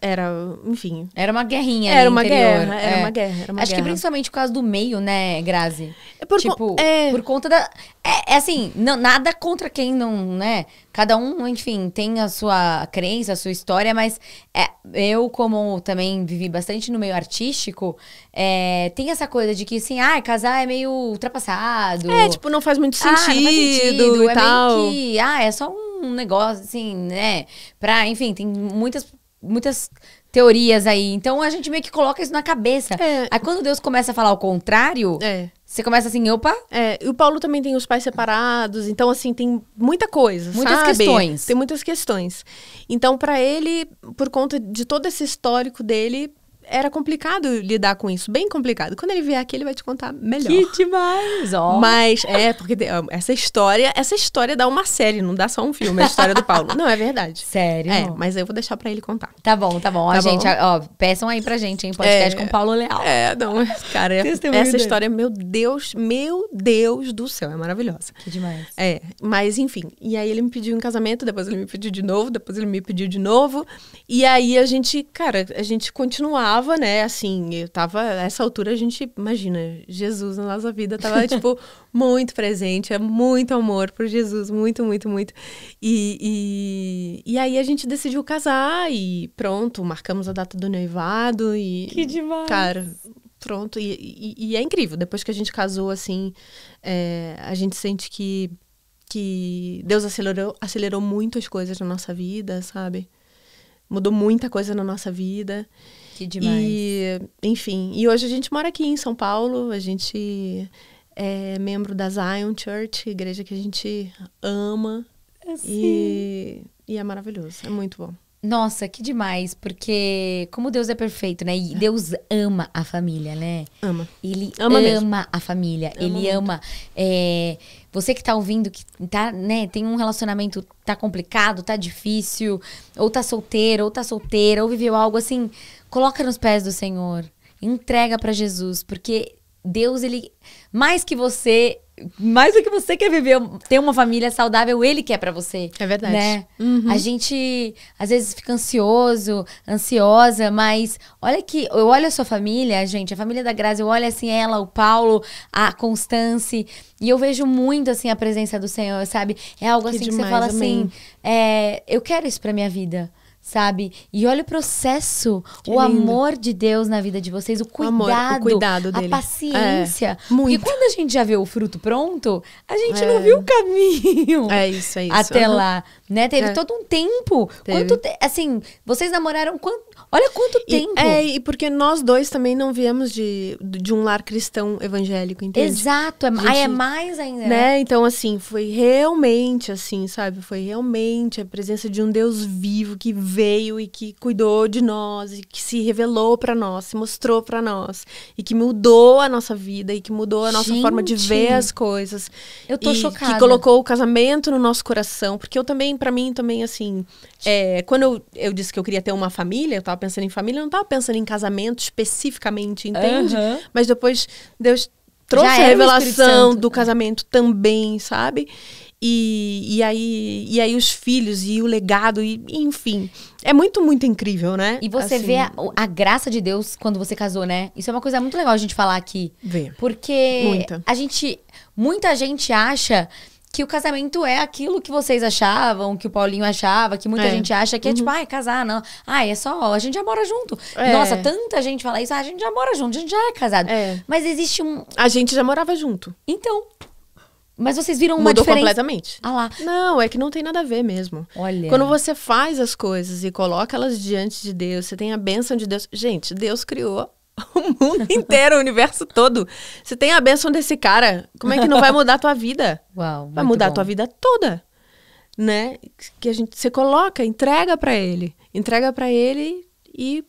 era, enfim. Era uma guerrinha. Era uma interior. guerra, era é. uma guerra. Era uma Acho guerra. que principalmente por causa do meio, né, Grazi? É por, tipo, é... por conta da. É, é assim, não, nada contra quem não, né? Cada um, enfim, tem a sua crença, a sua história, mas é, eu, como também vivi bastante no meio artístico, é, tem essa coisa de que, assim, ah, casar é meio ultrapassado. É, tipo, não faz muito ah, sentido, ah, faz sentido e é tal. Meio que, ah, é só um negócio, assim, né? Pra, enfim, tem muitas muitas teorias aí. Então a gente meio que coloca isso na cabeça. É. Aí quando Deus começa a falar o contrário, é. você começa assim, opa. É, e o Paulo também tem os pais separados, então assim, tem muita coisa, muitas sabe? questões. Tem muitas questões. Então para ele, por conta de todo esse histórico dele, era complicado lidar com isso, bem complicado. Quando ele vier aqui, ele vai te contar melhor. Que demais! Oh. Mas é, porque é, essa história, essa história dá uma série, não dá só um filme, é a história do Paulo. Não, é verdade. Sério? É, mas eu vou deixar para ele contar. Tá bom, tá bom. Tá gente, ó, peçam aí pra gente, hein, podcast é, com o Paulo Leal. É, não, cara, essa história, meu Deus, meu Deus do céu, é maravilhosa. Que demais. É, mas enfim, e aí ele me pediu em casamento, depois ele me pediu de novo, depois ele me pediu de novo, e aí a gente, cara, a gente continuava tava, né, assim, eu tava, essa altura a gente, imagina, Jesus na nossa vida tava, (laughs) tipo, muito presente, é muito amor por Jesus, muito, muito, muito. E, e, e, aí a gente decidiu casar e pronto, marcamos a data do noivado e. Que demais! Cara, pronto, e, e, e é incrível, depois que a gente casou, assim, é, a gente sente que, que Deus acelerou, acelerou muito as coisas na nossa vida, sabe? mudou muita coisa na nossa vida. Que demais. E, enfim, e hoje a gente mora aqui em São Paulo, a gente é membro da Zion Church, igreja que a gente ama. É, E, e é maravilhoso, é muito bom. Nossa, que demais, porque como Deus é perfeito, né? E é. Deus ama a família, né? Ama. Ele ama, ama a família, ama ele muito. ama. É, você que tá ouvindo, que tá, né, tem um relacionamento, tá complicado, tá difícil, ou tá solteiro, ou tá solteira, ou viveu algo assim Coloca nos pés do Senhor. Entrega para Jesus, porque Deus, ele mais que você, mais do que você quer viver, ter uma família saudável, ele quer para você. É verdade. Né? Uhum. A gente às vezes fica ansioso, ansiosa, mas olha que eu olho a sua família, gente, a família da Grazi, eu olho assim ela, o Paulo, a Constance, e eu vejo muito assim a presença do Senhor, sabe? É algo que assim demais, que você fala assim, amém. assim, é, eu quero isso para minha vida sabe? E olha o processo, que o lindo. amor de Deus na vida de vocês, o cuidado, o amor, o cuidado dele. a é, paciência. É, muito. E quando a gente já vê o fruto pronto, a gente é. não viu o caminho. É isso, é isso. Até uhum. lá, né? Teve é. todo um tempo. Teve. Quanto assim, vocês namoraram quanto Olha quanto tempo. E, é, e porque nós dois também não viemos de, de um lar cristão evangélico, entende? Exato, é, gente, aí é mais ainda. Né? né? Então, assim, foi realmente assim, sabe? Foi realmente a presença de um Deus vivo que veio e que cuidou de nós e que se revelou para nós, se mostrou para nós e que mudou a nossa vida e que mudou a nossa gente, forma de ver as coisas. Eu tô e chocada. Que colocou o casamento no nosso coração, porque eu também, para mim, também, assim, é, quando eu, eu disse que eu queria ter uma família, eu tava pensando em família, eu não estava pensando em casamento especificamente, entende? Uhum. Mas depois Deus trouxe a revelação do casamento também, sabe? E, e, aí, e aí os filhos e o legado, e, enfim. É muito, muito incrível, né? E você assim... vê a, a, graça de Deus quando você casou, né? Isso é uma coisa muito legal a gente falar aqui. Vê. Porque muita. a gente. Muita gente acha que o casamento é aquilo que vocês achavam, que o Paulinho achava, que muita é. gente acha que é tipo, uhum. ai, ah, é casar, não. Ai, ah, é só, a gente já mora junto. É. Nossa, tanta gente fala isso, ah, a gente já mora junto, a gente já é casado. É. Mas existe um. A gente já morava junto. Então. Mas vocês viram uma Mudou diferença... completamente. Ah lá. Não, é que não tem nada a ver mesmo. Olha. Quando você faz as coisas e coloca elas diante de Deus, você tem a bênção de Deus. Gente, Deus criou (laughs) o mundo inteiro, o universo todo. Você tem a bênção desse cara. Como é que não vai mudar a tua vida? (laughs) Uau, vai mudar bom. a tua vida toda. Né? Que a gente você coloca, entrega para ele. Entrega para ele e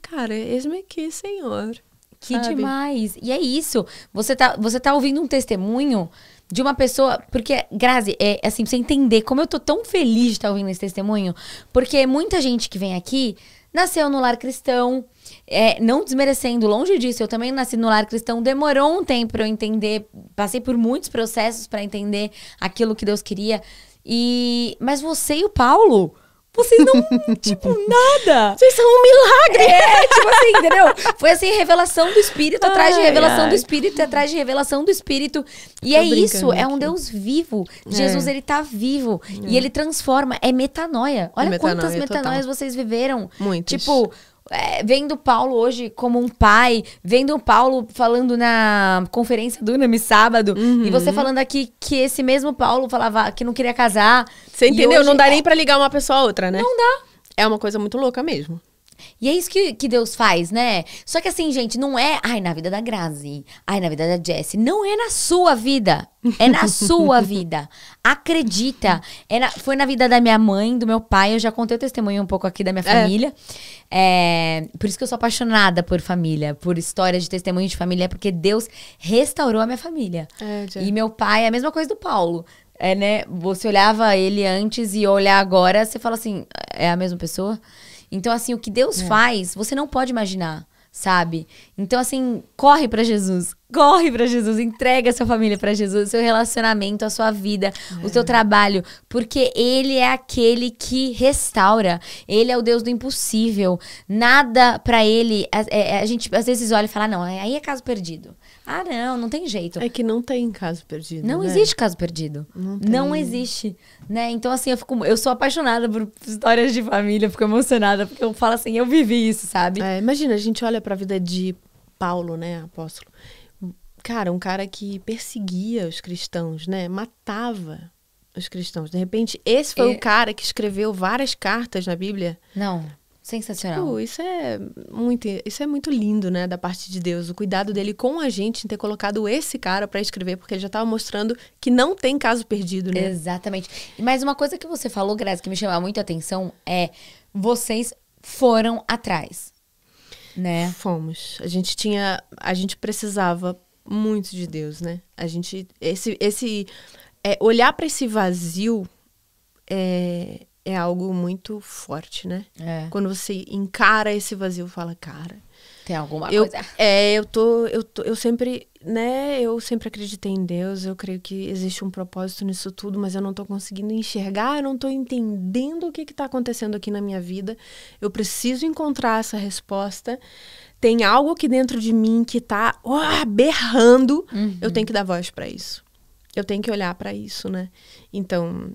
cara, esme aqui, Senhor. Que sabe? demais. E é isso. Você tá você tá ouvindo um testemunho de uma pessoa. Porque, Grazi, é, é assim, pra você entender como eu tô tão feliz de estar tá ouvindo esse testemunho. Porque muita gente que vem aqui Nasceu no lar cristão, é, não desmerecendo, longe disso, eu também nasci no lar cristão, demorou um tempo para eu entender, passei por muitos processos para entender aquilo que Deus queria. E mas você e o Paulo, vocês não, (laughs) tipo, nada. Vocês são um milagre. É, tipo assim, (laughs) entendeu? Foi assim, revelação do espírito ai, atrás de revelação ai. do espírito, atrás de revelação do espírito. E Tô é isso, aqui. é um Deus vivo. É. Jesus, ele tá vivo. É. E ele transforma. É metanoia. Olha é metanoia quantas metanoias total. vocês viveram. Muitas. Tipo, é, vendo Paulo hoje como um pai, vendo o Paulo falando na conferência do Unami sábado, uhum. e você uhum. falando aqui que esse mesmo Paulo falava que não queria casar. Você entendeu? Hoje... Não dá nem é pra ligar uma pessoa a outra, né? Não dá. É uma coisa muito louca mesmo. E é isso que, que Deus faz, né? Só que assim, gente, não é, ai, na vida da Grazi, ai, na vida da Jessie. Não é na sua vida. É na (laughs) sua vida. Acredita. É na, foi na vida da minha mãe, do meu pai. Eu já contei o testemunho um pouco aqui da minha é. família. É. é por isso que eu sou apaixonada por família, por história de testemunho de família, é porque Deus restaurou a minha família. É, e meu pai é a mesma coisa do Paulo é, né? Você olhava ele antes e olhar agora, você fala assim, é a mesma pessoa? Então, assim, o que Deus é. faz, você não pode imaginar, sabe? Então, assim, corre para Jesus. Corre para Jesus, entrega a sua família para Jesus, seu relacionamento, a sua vida, é. o seu trabalho, porque ele é aquele que restaura. Ele é o Deus do impossível. Nada para ele, é, a, gente às vezes olha e fala: "Não, aí é caso perdido". Ah, não, não tem jeito. É que não tem caso perdido. Não né? existe caso perdido. Não, não, existe. Né? Então, assim, eu, fico, eu sou apaixonada por histórias de família, fico emocionada, porque eu falo assim, eu vivi isso, sabe? É, imagina, a gente olha para a vida de Paulo, né, apóstolo. Cara, um cara que perseguia os cristãos, né? Matava os cristãos. De repente, esse foi é... o cara que escreveu várias cartas na Bíblia. Não. Sensacional. Pô, tipo, isso é muito, isso é muito lindo, né, da parte de Deus, o cuidado dele com a gente em ter colocado esse cara para escrever, porque ele já estava mostrando que não tem caso perdido, né? Exatamente. Mas uma coisa que você falou, Grazi, que me chamou muito atenção é vocês foram atrás, né? Fomos. A gente tinha, a gente precisava muito de Deus, né? A gente esse esse é, olhar para esse vazio é, é algo muito forte, né? É. Quando você encara esse vazio, fala, cara. Tem alguma eu, coisa. É, eu tô, eu tô, eu sempre, né? Eu sempre acreditei em Deus, eu creio que existe um propósito nisso tudo, mas eu não tô conseguindo enxergar, eu não tô entendendo o que que tá acontecendo aqui na minha vida. Eu preciso encontrar essa resposta. Tem algo aqui dentro de mim que tá oh, berrando. Uhum. Eu tenho que dar voz para isso. Eu tenho que olhar para isso, né? Então,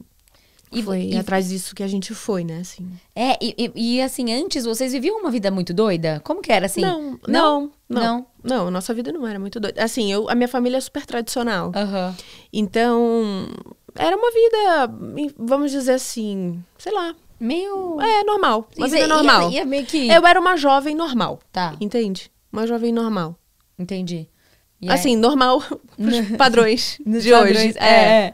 e, foi e, atrás disso que a gente foi, né? Assim. É, e, e, e, assim, antes vocês viviam uma vida muito doida? Como que era, assim? Não, não, não. Não, não nossa vida não era muito doida. Assim, eu, a minha família é super tradicional. Uhum. Então, era uma vida, vamos dizer assim, sei lá. Meio... É, normal. Uma vida normal. Ia, ia meio que... Eu era uma jovem normal. Tá. Entende? Uma jovem normal. Entendi. Yeah. Assim, é. normal, (laughs) padrões de padrões, hoje. é. é. é.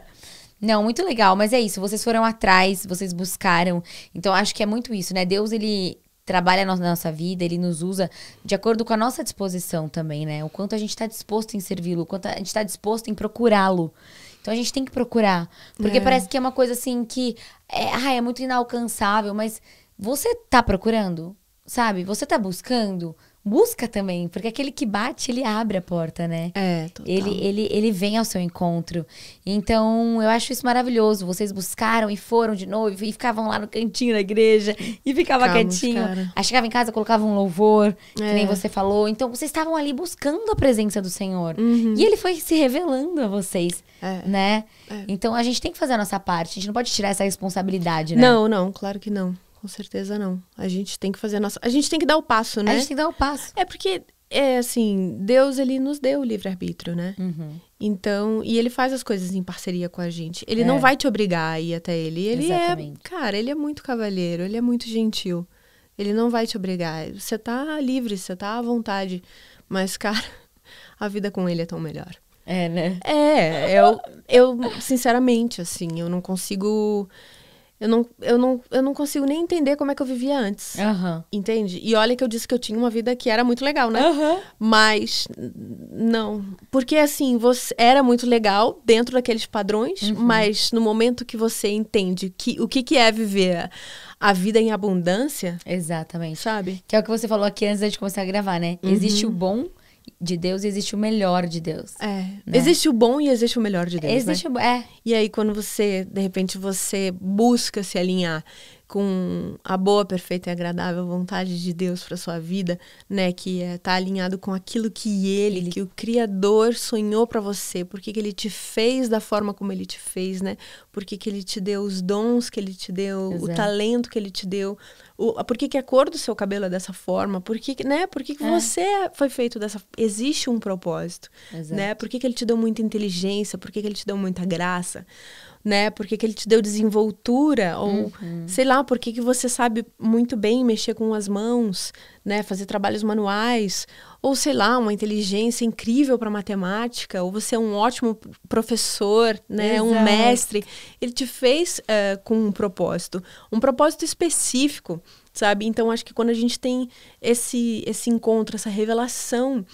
Não, muito legal, mas é isso, vocês foram atrás, vocês buscaram. Então acho que é muito isso, né? Deus ele trabalha na nossa vida, ele nos usa de acordo com a nossa disposição também, né? O quanto a gente está disposto em servi-lo, o quanto a gente está disposto em procurá-lo. Então a gente tem que procurar. Porque é. parece que é uma coisa assim que é, ah, é muito inalcançável, mas você tá procurando? Sabe? Você tá buscando? busca também, porque aquele que bate, ele abre a porta, né? É, total. Ele, ele, ele vem ao seu encontro. Então, eu acho isso maravilhoso. Vocês buscaram e foram de novo, e ficavam lá no cantinho da igreja, e ficava quietinho. Cara. Aí chegava em casa, colocava um louvor, é. que nem é. você falou. Então, vocês estavam ali buscando a presença do Senhor. Uhum. E ele foi se revelando a vocês, é. né? É. Então, a gente tem que fazer a nossa parte. A gente não pode tirar essa responsabilidade, né? Não, não, claro que não. Com certeza não. A gente tem que fazer a nossa. A gente tem que dar o passo, né? A gente tem que dar o passo. É porque, é assim, Deus, ele nos deu o livre-arbítrio, né? Uhum. Então, e ele faz as coisas em parceria com a gente. Ele é. não vai te obrigar a ir até ele. Ele é, Exatamente. é. Cara, ele é muito cavalheiro, ele é muito gentil. Ele não vai te obrigar. Você tá livre, você tá à vontade. Mas, cara, (laughs) a vida com ele é tão melhor. É, né? É, eu, eu sinceramente, assim, eu não consigo eu não, eu, não, eu não consigo nem entender como é que eu vivia antes. Uhum. Entende? E olha que eu disse que eu tinha uma vida que era muito legal, né? Uhum. Mas, não. Porque, assim, você era muito legal dentro daqueles padrões, uhum. mas no momento que você entende que, o que, que é viver a vida em abundância. Exatamente. Sabe? Que é o que você falou aqui antes de começar a gravar, né? Existe uhum. o bom de Deus e existe o melhor de Deus. É. Né? Existe o bom e existe o melhor de Deus. Né? Existe né? o bom. É. E aí, quando você, de repente, você busca se alinhar com a boa, perfeita e agradável vontade de Deus para sua vida, né, que é tá alinhado com aquilo que ele, ele... que o criador sonhou para você, porque que ele te fez da forma como ele te fez, né? Porque que ele te deu os dons que ele te deu, Exato. o talento que ele te deu, o por que que a cor do seu cabelo é dessa forma? Por que, né? Por que, que é. você é, foi feito dessa existe um propósito, né? Exato. né? Por que que ele te deu muita inteligência? Por que que ele te deu muita graça? né? Por que, que ele te deu desenvoltura? Ou, uhum. sei lá, por que, que você sabe muito bem mexer com as mãos, né? Fazer trabalhos manuais. Ou, sei lá, uma inteligência incrível para matemática. Ou você é um ótimo professor, né? Exato. Um mestre. Ele te fez uh, com um propósito. Um propósito específico, sabe? Então, acho que quando a gente tem esse, esse encontro, essa revelação...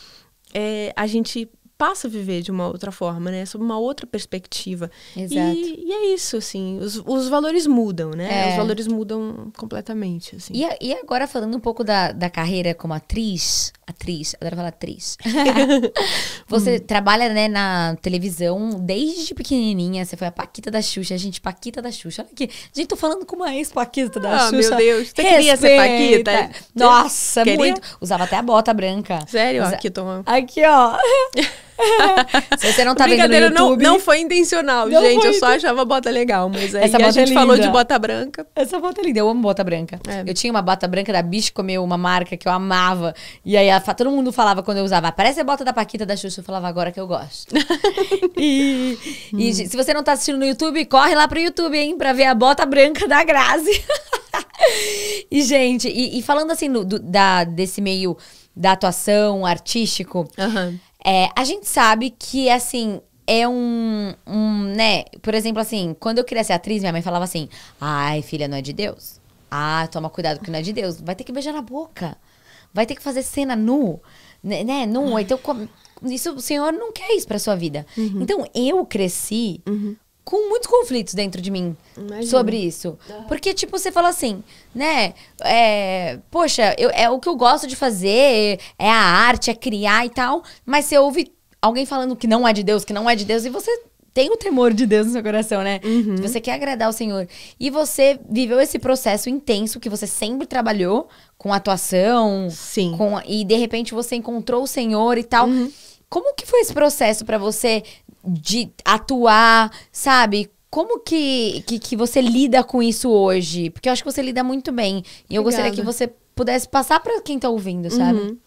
É, a gente passa a viver de uma outra forma, né? Sob uma outra perspectiva. Exato. E, e é isso, assim. Os, os valores mudam, né? É. Os valores mudam completamente, assim. E, e agora, falando um pouco da, da carreira como atriz, atriz, adoro falar atriz. (laughs) você hum. trabalha, né, na televisão desde pequenininha. Você foi a Paquita da Xuxa, gente, Paquita da Xuxa. Olha aqui. Gente, tô falando com uma é ex-Paquita da ah, Xuxa. meu Deus. Você queria ser Paquita? Nossa, queria? muito. Usava até a bota branca. Sério? Usa... Aqui, tô... Aqui, ó. (laughs) (laughs) Se você não tá vendo no YouTube... Não, não foi intencional, não gente. Foi... Eu só achava a bota legal. Mas aí Essa bota a gente é falou de bota branca. Essa bota é linda. Eu amo bota branca. É. Eu tinha uma bota branca da Bicho Comeu, uma marca que eu amava. E aí a, todo mundo falava quando eu usava, parece a bota da Paquita da Xuxa. Eu falava, agora que eu gosto. (laughs) e, hum. se você não tá assistindo no YouTube, corre lá pro YouTube, hein? Pra ver a bota branca da Grazi. (laughs) e, gente, e, e falando assim do, da, desse meio da atuação artístico... Aham. Uhum. É, a gente sabe que, assim, é um, um, né? Por exemplo, assim, quando eu queria ser atriz, minha mãe falava assim: ai, filha, não é de Deus. Ah, toma cuidado que não é de Deus. Vai ter que beijar na boca. Vai ter que fazer cena nu. Né? né nu. Então, isso, o Senhor não quer isso pra sua vida. Uhum. Então, eu cresci uhum com muitos conflitos dentro de mim Imagina. sobre isso. Porque, tipo, você fala assim, né? É, poxa, eu, é o que eu gosto de fazer, é a arte, é criar e tal. Mas você ouve alguém falando que não é de Deus, que não é de Deus, e você tem o temor de Deus no seu coração, né? Uhum. Você quer agradar o Senhor. E você viveu esse processo intenso que você sempre trabalhou com atuação. Sim. Com, e de repente você encontrou o Senhor e tal. Uhum. Como que foi esse processo para você de atuar, sabe? Como que, que, que, você lida com isso hoje? Porque eu acho que você lida muito bem. E eu gostaria que você pudesse passar para quem tá ouvindo, sabe? Uhum.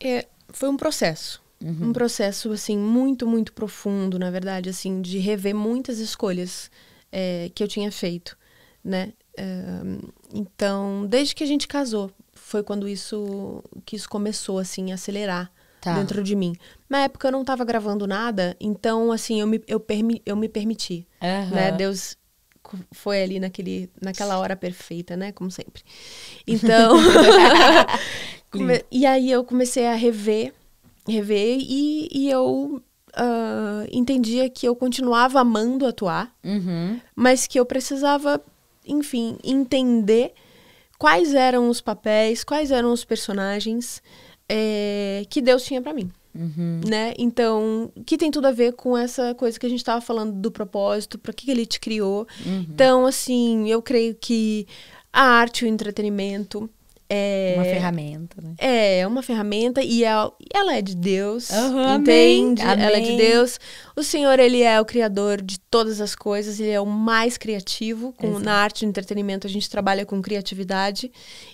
É, foi um processo. Uhum. Um processo, assim, muito, muito profundo, na verdade, assim, de rever muitas escolhas é, que eu tinha feito, né? É, então, desde que a gente casou, foi quando isso, que isso começou, assim, a acelerar tá. dentro de mim. Na época eu não estava gravando nada, então assim, eu me, eu permi, eu me permiti. Uhum. Né? Deus foi ali naquele, naquela hora perfeita, né? Como sempre. Então. (laughs) (laughs) come, e aí eu comecei a rever, rever, e, e eu uh, entendia que eu continuava amando atuar, uhum. mas que eu precisava, enfim, entender quais eram os papéis, quais eram os personagens é, que Deus tinha para mim. Uhum. Né? Então, que tem tudo a ver com essa coisa que a gente estava falando do propósito, para que, que ele te criou. Uhum. Então, assim, eu creio que a arte, o entretenimento. É, uma ferramenta, né? É, é uma ferramenta e ela, é, ela é de Deus, uhum, entende? Amém. Ela é de Deus. O Senhor, ele é o criador de todas as coisas, ele é o mais criativo. Com, na arte e entretenimento, a gente trabalha com criatividade.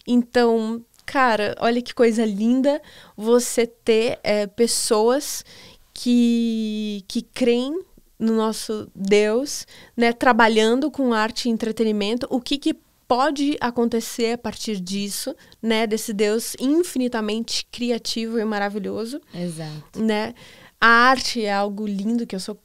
Então, cara, olha que coisa linda você ter é, pessoas que, que creem no nosso Deus, né, trabalhando com arte e entretenimento, o que, que pode acontecer a partir disso, né, desse Deus infinitamente criativo e maravilhoso. Exato. Né? A arte é algo lindo que eu sou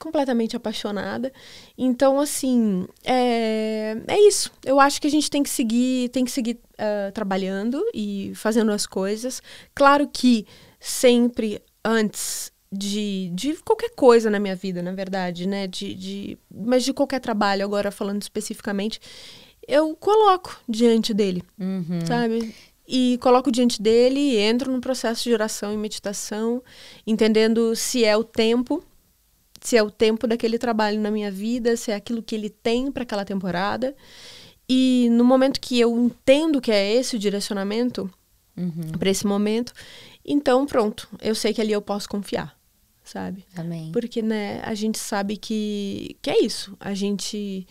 completamente apaixonada. Então, assim, é, é isso. Eu acho que a gente tem que seguir, tem que seguir uh, trabalhando e fazendo as coisas. Claro que sempre antes de, de qualquer coisa na minha vida, na verdade, né? De, de, mas de qualquer trabalho, agora falando especificamente, eu coloco diante dele, uhum. sabe? e coloco diante dele e entro no processo de oração e meditação, entendendo se é o tempo se é o tempo daquele trabalho na minha vida, se é aquilo que ele tem para aquela temporada. E no momento que eu entendo que é esse o direcionamento uhum. para esse momento, então pronto, eu sei que ali eu posso confiar, sabe? Amém. Porque né, a gente sabe que que é isso. A gente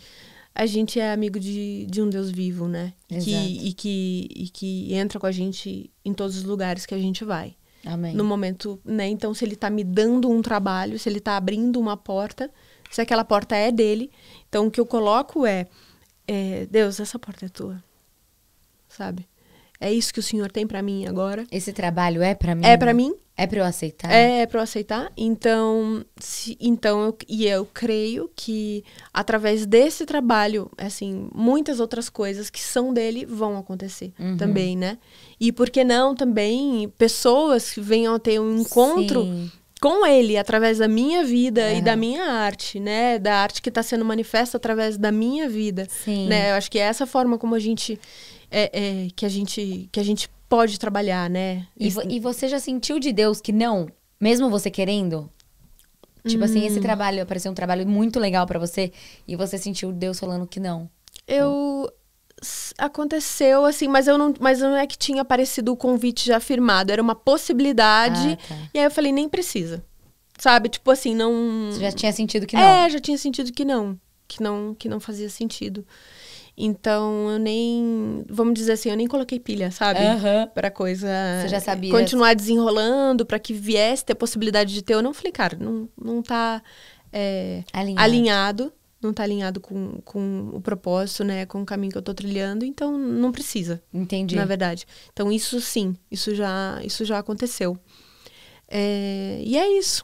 a gente é amigo de, de um Deus vivo, né? Exato. Que, e, que, e que entra com a gente em todos os lugares que a gente vai. Amém. no momento, né? Então, se ele está me dando um trabalho, se ele está abrindo uma porta, se aquela porta é dele, então o que eu coloco é, é Deus, essa porta é tua, sabe? É isso que o Senhor tem para mim agora. Esse trabalho é para mim. É para mim. É para eu aceitar? É, é para eu aceitar. Então, se, então eu, e eu creio que através desse trabalho, assim, muitas outras coisas que são dele vão acontecer uhum. também, né? E por que não também pessoas que venham ter um encontro Sim. com ele através da minha vida e da é. minha arte, né? Da arte que está sendo manifesta através da minha vida, Sim. né? Eu acho que é essa forma como a gente é, é, que a gente que a gente pode trabalhar, né? E, e você já sentiu de Deus que não, mesmo você querendo? Tipo hum. assim, esse hum. trabalho apareceu um trabalho muito legal para você e você sentiu Deus falando que não. Eu aconteceu assim, mas eu não, mas não é que tinha aparecido o convite já firmado, era uma possibilidade. Ah, tá. E aí eu falei, nem precisa. Sabe? Tipo assim, não Você já tinha sentido que é, não. É, já tinha sentido que não, que não, que não fazia sentido. Então eu nem, vamos dizer assim, eu nem coloquei pilha, sabe? Uhum. Para coisa Você já sabia. continuar desenrolando, para que viesse ter possibilidade de ter. Eu não falei, cara, não, não tá é, alinhado. alinhado. não tá alinhado com, com o propósito, né, com o caminho que eu tô trilhando, então não precisa. Entendi. Na verdade. Então isso sim, isso já, isso já aconteceu. É, e é isso.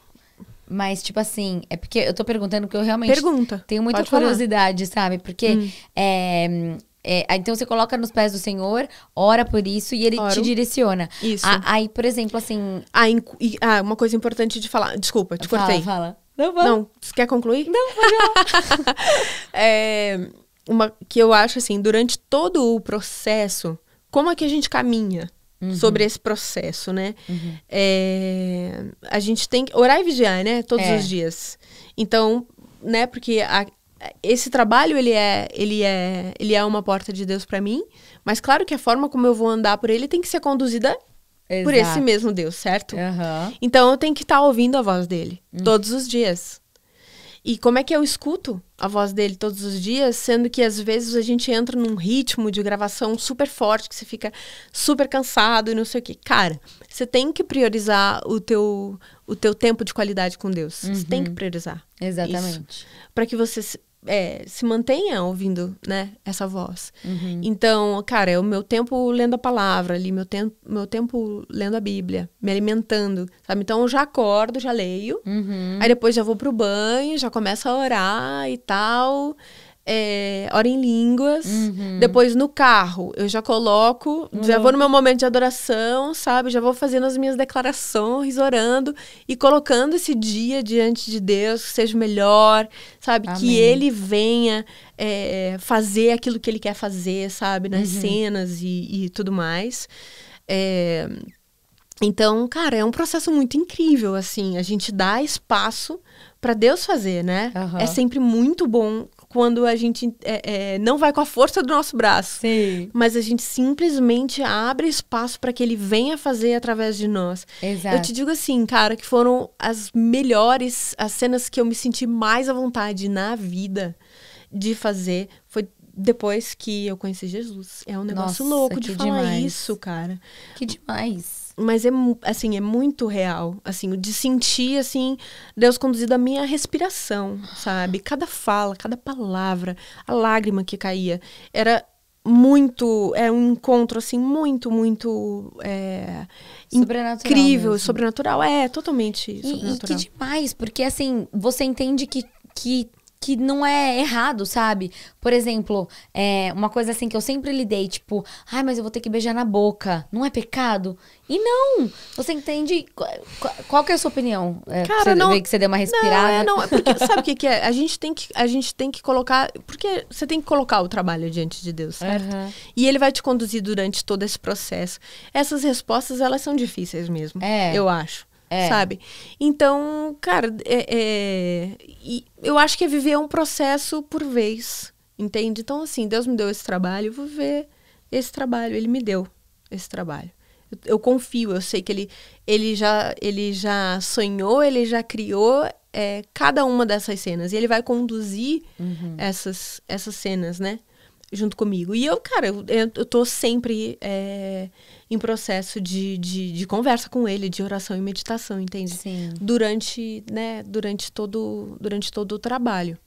Mas, tipo assim, é porque eu tô perguntando que eu realmente. Pergunta. Tenho muita Pode curiosidade, falar. sabe? Porque. Hum. É, é, então você coloca nos pés do Senhor, ora por isso e ele Oro. te direciona. Isso. A, aí, por exemplo, assim. Ah, inc... ah, uma coisa importante de falar. Desculpa, te fala, cortei. Fala. Não, vou. Não, você quer concluir? Não, pode (laughs) é, uma que eu acho assim, durante todo o processo, como é que a gente caminha? Uhum. sobre esse processo, né? Uhum. É, a gente tem que orar e vigiar, né? Todos é. os dias. Então, né? Porque a, esse trabalho ele é, ele é, ele é uma porta de Deus para mim. Mas claro que a forma como eu vou andar por ele tem que ser conduzida Exato. por esse mesmo Deus, certo? Uhum. Então eu tenho que estar tá ouvindo a voz dele uhum. todos os dias. E como é que eu escuto a voz dele todos os dias, sendo que às vezes a gente entra num ritmo de gravação super forte, que você fica super cansado e não sei o quê. Cara, você tem que priorizar o teu, o teu tempo de qualidade com Deus. Uhum. Você tem que uhum. priorizar. Exatamente. Para que você é, se mantenha ouvindo, né, essa voz. Uhum. Então, cara, é o meu tempo lendo a palavra ali, meu tempo, meu tempo lendo a Bíblia, me alimentando, sabe? Então, eu já acordo, já leio, uhum. aí depois já vou pro banho, já começo a orar e tal é, em línguas. Uhum. Depois no carro, eu já coloco, uhum. já vou no meu momento de adoração, sabe? Já vou fazendo as minhas declarações, orando e colocando esse dia diante de Deus, que seja melhor, sabe? Amém. Que ele venha é, fazer aquilo que ele quer fazer, sabe? Nas uhum. cenas e, e, tudo mais. É, então, cara, é um processo muito incrível, assim. A gente dá espaço para Deus fazer, né? Uhum. É sempre muito bom quando a gente é, é, não vai com a força do nosso braço, Sim. mas a gente simplesmente abre espaço para que ele venha fazer através de nós. Exato. Eu te digo assim, cara, que foram as melhores, as cenas que eu me senti mais à vontade na vida de fazer foi depois que eu conheci Jesus. É um negócio Nossa, louco de falar demais. isso, cara. Que demais mas é assim é muito real assim de sentir assim Deus conduzindo a minha respiração sabe cada fala cada palavra a lágrima que caía era muito é um encontro assim muito muito é, sobrenatural incrível mesmo. sobrenatural é totalmente e, sobrenatural. e que demais porque assim você entende que que que não é errado, sabe? Por exemplo, é uma coisa assim que eu sempre lidei, tipo, ai, mas eu vou ter que beijar na boca. Não é pecado? E não! Você entende? Qual que é a sua opinião? É, Cara, você não... que você deu uma é, respirada. Não, não, é porque sabe o que, que é? A gente, tem que, a gente tem que colocar. Porque você tem que colocar o trabalho diante de Deus, certo? Uhum. E ele vai te conduzir durante todo esse processo. Essas respostas, elas são difíceis mesmo, é. eu acho. É. Sabe? Então, cara, é, é, eu acho que é viver um processo por vez. Entende? Então, assim, Deus me deu esse trabalho, eu vou ver esse trabalho. Ele me deu esse trabalho. Eu, eu confio, eu sei que ele, ele, já, ele já sonhou, ele já criou é, cada uma dessas cenas. E ele vai conduzir uhum. essas, essas cenas, né? junto comigo. E eu, cara, eu, eu tô sempre é, em processo de, de, de, conversa com ele, de oração e meditação, entende? Sim. Durante, né, durante todo, durante todo o trabalho.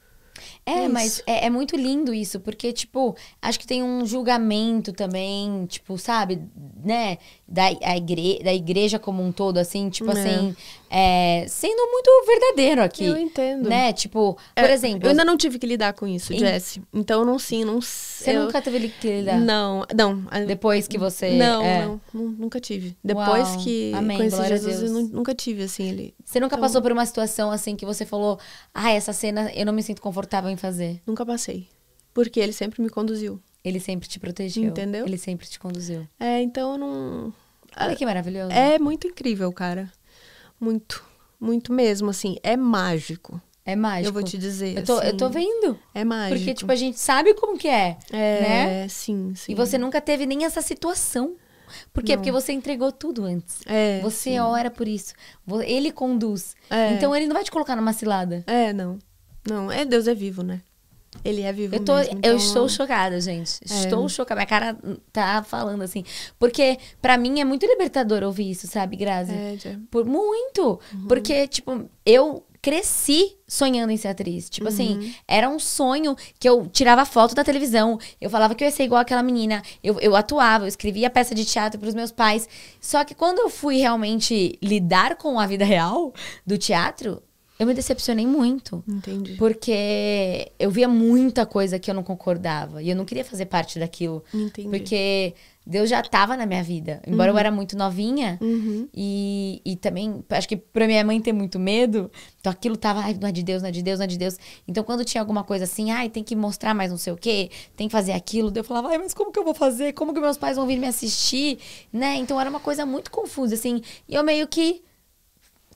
É, é mas é, é, muito lindo isso, porque, tipo, acho que tem um julgamento também, tipo, sabe, né? Da, a igre da igreja como um todo, assim, tipo é. assim, é, sendo muito verdadeiro aqui. Eu entendo. Né? Tipo, por é, exemplo. Eu ainda não tive que lidar com isso, em... Jess. Então eu não sim, não Você nunca teve que lidar? Não, não. Depois que você. Não, é... não, nunca tive. Depois Uau. que Amém, conheci Jesus, eu nunca tive, assim, ele. Você nunca então... passou por uma situação assim que você falou, ah, essa cena eu não me sinto confortável em fazer? Nunca passei. Porque ele sempre me conduziu. Ele sempre te protegeu. Entendeu? Ele sempre te conduziu. É, então eu não. Olha ah, que maravilhoso. É muito incrível, cara. Muito, muito mesmo, assim. É mágico. É mágico. Eu vou te dizer. Eu tô, assim, eu tô assim, vendo. É mágico. Porque, tipo, a gente sabe como que é. É, né? sim, sim. E você nunca teve nem essa situação. Por quê? Não. Porque você entregou tudo antes. É, você sim. ora por isso. Ele conduz. É. Então ele não vai te colocar numa cilada. É, não. Não, é Deus é vivo, né? Ele é vivo eu tô, mesmo, então... Eu estou chocada, gente. É. Estou chocada. Minha cara tá falando assim. Porque para mim é muito libertador ouvir isso, sabe, Grazi? É, Por, muito. Uhum. Porque, tipo, eu cresci sonhando em ser atriz. Tipo assim, uhum. assim, era um sonho que eu tirava foto da televisão. Eu falava que eu ia ser igual aquela menina. Eu, eu atuava, eu escrevia peça de teatro para os meus pais. Só que quando eu fui realmente lidar com a vida real do teatro, eu me decepcionei muito. Entendi. Porque eu via muita coisa que eu não concordava. E eu não queria fazer parte daquilo. Entendi. Porque Deus já estava na minha vida. Embora uhum. eu era muito novinha. Uhum. E, e também, acho que pra minha mãe ter muito medo, então aquilo tava, ai, não é de Deus, não é de Deus, não é de Deus. Então quando tinha alguma coisa assim, ai, tem que mostrar mais não sei o quê, tem que fazer aquilo, eu falava, ai, mas como que eu vou fazer? Como que meus pais vão vir me assistir? Né? Então era uma coisa muito confusa, assim. E eu meio que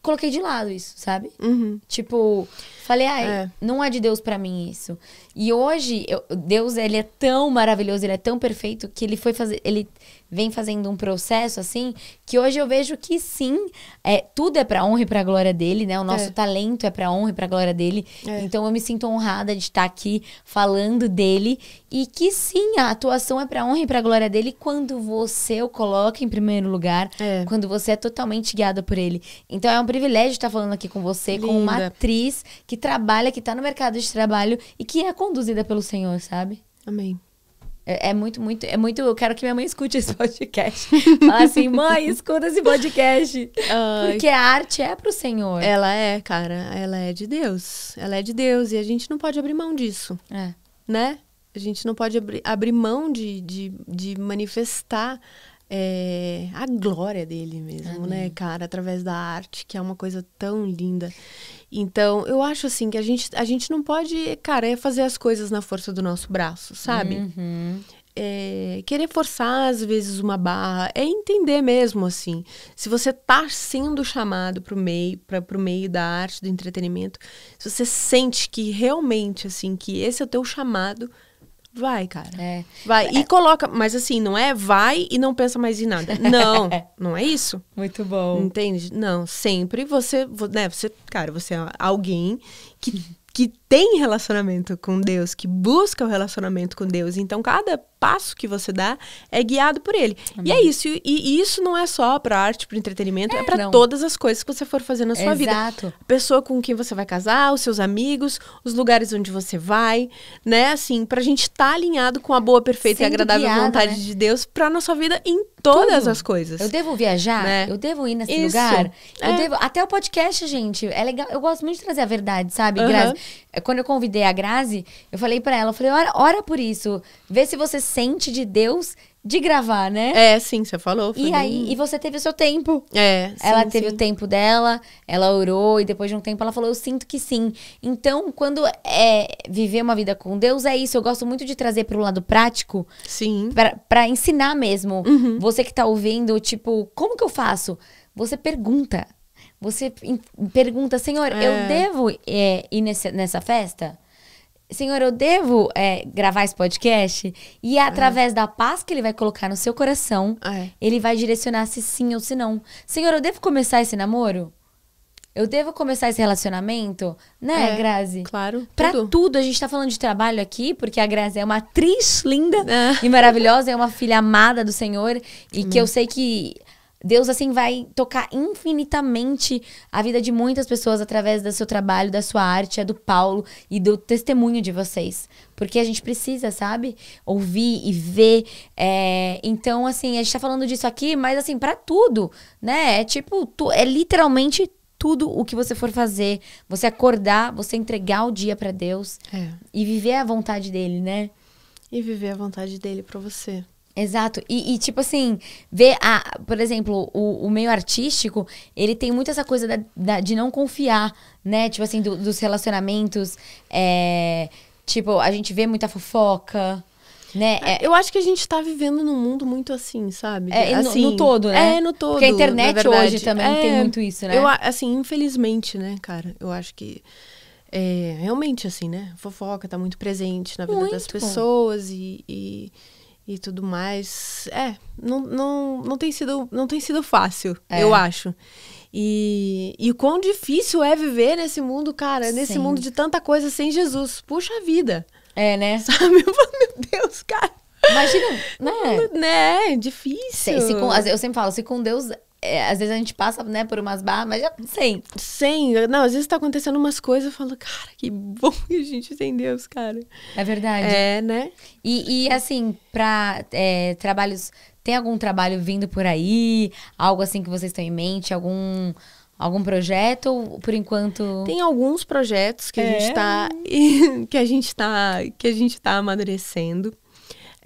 coloquei de lado isso, sabe? Uhum. Tipo, falei, ai, é. não é de Deus para mim isso. E hoje, eu, Deus, ele é tão maravilhoso, ele é tão perfeito que ele foi fazer, ele vem fazendo um processo assim, que hoje eu vejo que sim, é, tudo é para honra e para glória dele, né? O nosso é. talento é para honra e para glória dele. É. Então eu me sinto honrada de estar aqui falando dele e que sim, a atuação é para honra e para glória dele quando você o coloca em primeiro lugar, é. quando você é totalmente guiada por ele. Então é um privilégio estar falando aqui com você, Linda. com uma atriz que trabalha, que tá no mercado de trabalho e que é conduzida pelo Senhor, sabe? Amém. É, é, muito, muito, é muito. Eu quero que minha mãe escute esse (laughs) podcast. Fala assim, mãe, escuta esse podcast. Ai. Porque a arte é pro Senhor. Ela é, cara, ela é de Deus. Ela é de Deus. E a gente não pode abrir mão disso. É. Né? A gente não pode abri abrir mão de, de, de manifestar é, a glória dele mesmo, né, Amém. né, cara? Através da arte, que é uma coisa tão linda. Então, eu acho assim que a gente, a gente não pode, cara, é fazer as coisas na força do nosso braço, sabe? Uhum. É, querer forçar às vezes uma barra é entender mesmo assim se você tá sendo chamado para o meio para o meio da arte do entretenimento se você sente que realmente assim que esse é o teu chamado Vai, cara. É. Vai. E é. coloca. Mas assim, não é vai e não pensa mais em nada. Não. (laughs) É. não é isso. Muito bom. Entende? Não. Sempre você. Né, você, cara, você é alguém que, que tem relacionamento com Deus, que busca o relacionamento com Deus. Então, cada passo que você dá é guiado por Ele. Amém. E é isso. E, e, isso não é só para arte, para entretenimento, é, é para todas as coisas que você for fazer na sua Exato. vida. Exato. A pessoa com quem você vai casar, os seus amigos, os lugares onde você vai, né? Assim, pra gente estar tá alinhado com a boa, perfeita Sendo e agradável guiada, vontade né? de Deus pra nossa vida em todas Tudo. as coisas. Eu devo viajar? Né? Eu devo ir nesse isso. lugar? É. Devo... Até o podcast, gente, é legal. Eu gosto muito de trazer a verdade, sabe, uhum. Grazi? quando eu convidei a Grazi, eu falei para ela, eu falei, ora, ora por isso. Vê se você sente de Deus de gravar, né? É, sim, você falou. Falei. E aí, e você teve o seu tempo. É. Sim, ela teve sim. o tempo dela, ela orou e depois de um tempo ela falou, eu sinto que sim. Então, quando é viver uma vida com Deus é isso. Eu gosto muito de trazer para o lado prático. Sim. Para ensinar mesmo. Uhum. Você que tá ouvindo, tipo, como que eu faço? Você pergunta. Você pergunta, Senhor, é. eu devo é, ir nesse, nessa festa? Senhor, eu devo é, gravar esse podcast? E é é. através é. da paz que ele vai colocar no seu coração, é. ele vai direcionar se sim ou se não. Senhor, eu devo começar esse namoro? Eu devo começar esse relacionamento? Né, é, Grazi? Claro. Pra tudo. tudo. A gente tá falando de trabalho aqui, porque a Grazi é uma atriz linda é. e maravilhosa, é uma filha amada do Senhor. E hum. que eu sei que Deus, assim, vai tocar infinitamente a vida de muitas pessoas através do seu trabalho, da sua arte, é do Paulo e do testemunho de vocês. Porque a gente precisa, sabe? Ouvir e ver. É... Então, assim, a gente tá falando disso aqui, mas, assim, para tudo, né? É tipo, tu... é literalmente tudo o que você for fazer. Você acordar, você entregar o dia para Deus é. e viver a vontade dele, né? E viver a vontade dele para você. Exato. E, e, tipo assim, ver, a, por exemplo, o, o, meio artístico, ele tem muito essa coisa da, da, de não confiar, né? Tipo assim, do, dos relacionamentos. É, tipo, a gente vê muita fofoca. Né? É, eu acho que a gente tá vivendo num mundo muito assim, sabe? É, assim, no, no, assim, todo, né? É, no todo. Porque a internet hoje também é, tem muito isso, né? Eu, assim, infelizmente, né, cara? Eu acho que. É, realmente, assim, né? Fofoca tá muito presente na vida muito. das pessoas e... e e tudo mais. É, não, não, não, tem, sido, não tem sido fácil, é. eu acho. E, e o quão difícil é viver nesse mundo, cara, nesse mundo de tanta coisa sem Jesus. Puxa vida. É, né? (laughs) Sabe? Meu Deus, cara. Imagina, né? Né, é difícil. Se, se com, eu sempre falo, se com Deus é, às vezes a gente passa, né, por umas barras, mas já sem. Sem. Não, às vezes tá acontecendo umas coisas, eu falo, cara, que bom que a gente tem é Deus, cara. É verdade. É, né? E, e assim, pra é, trabalhos. Tem algum trabalho vindo por aí? Algo assim que vocês têm em mente? Algum. Algum projeto ou por enquanto? Tem alguns projetos que é. a gente é. tá (laughs) que a gente tá que a gente tá amadurecendo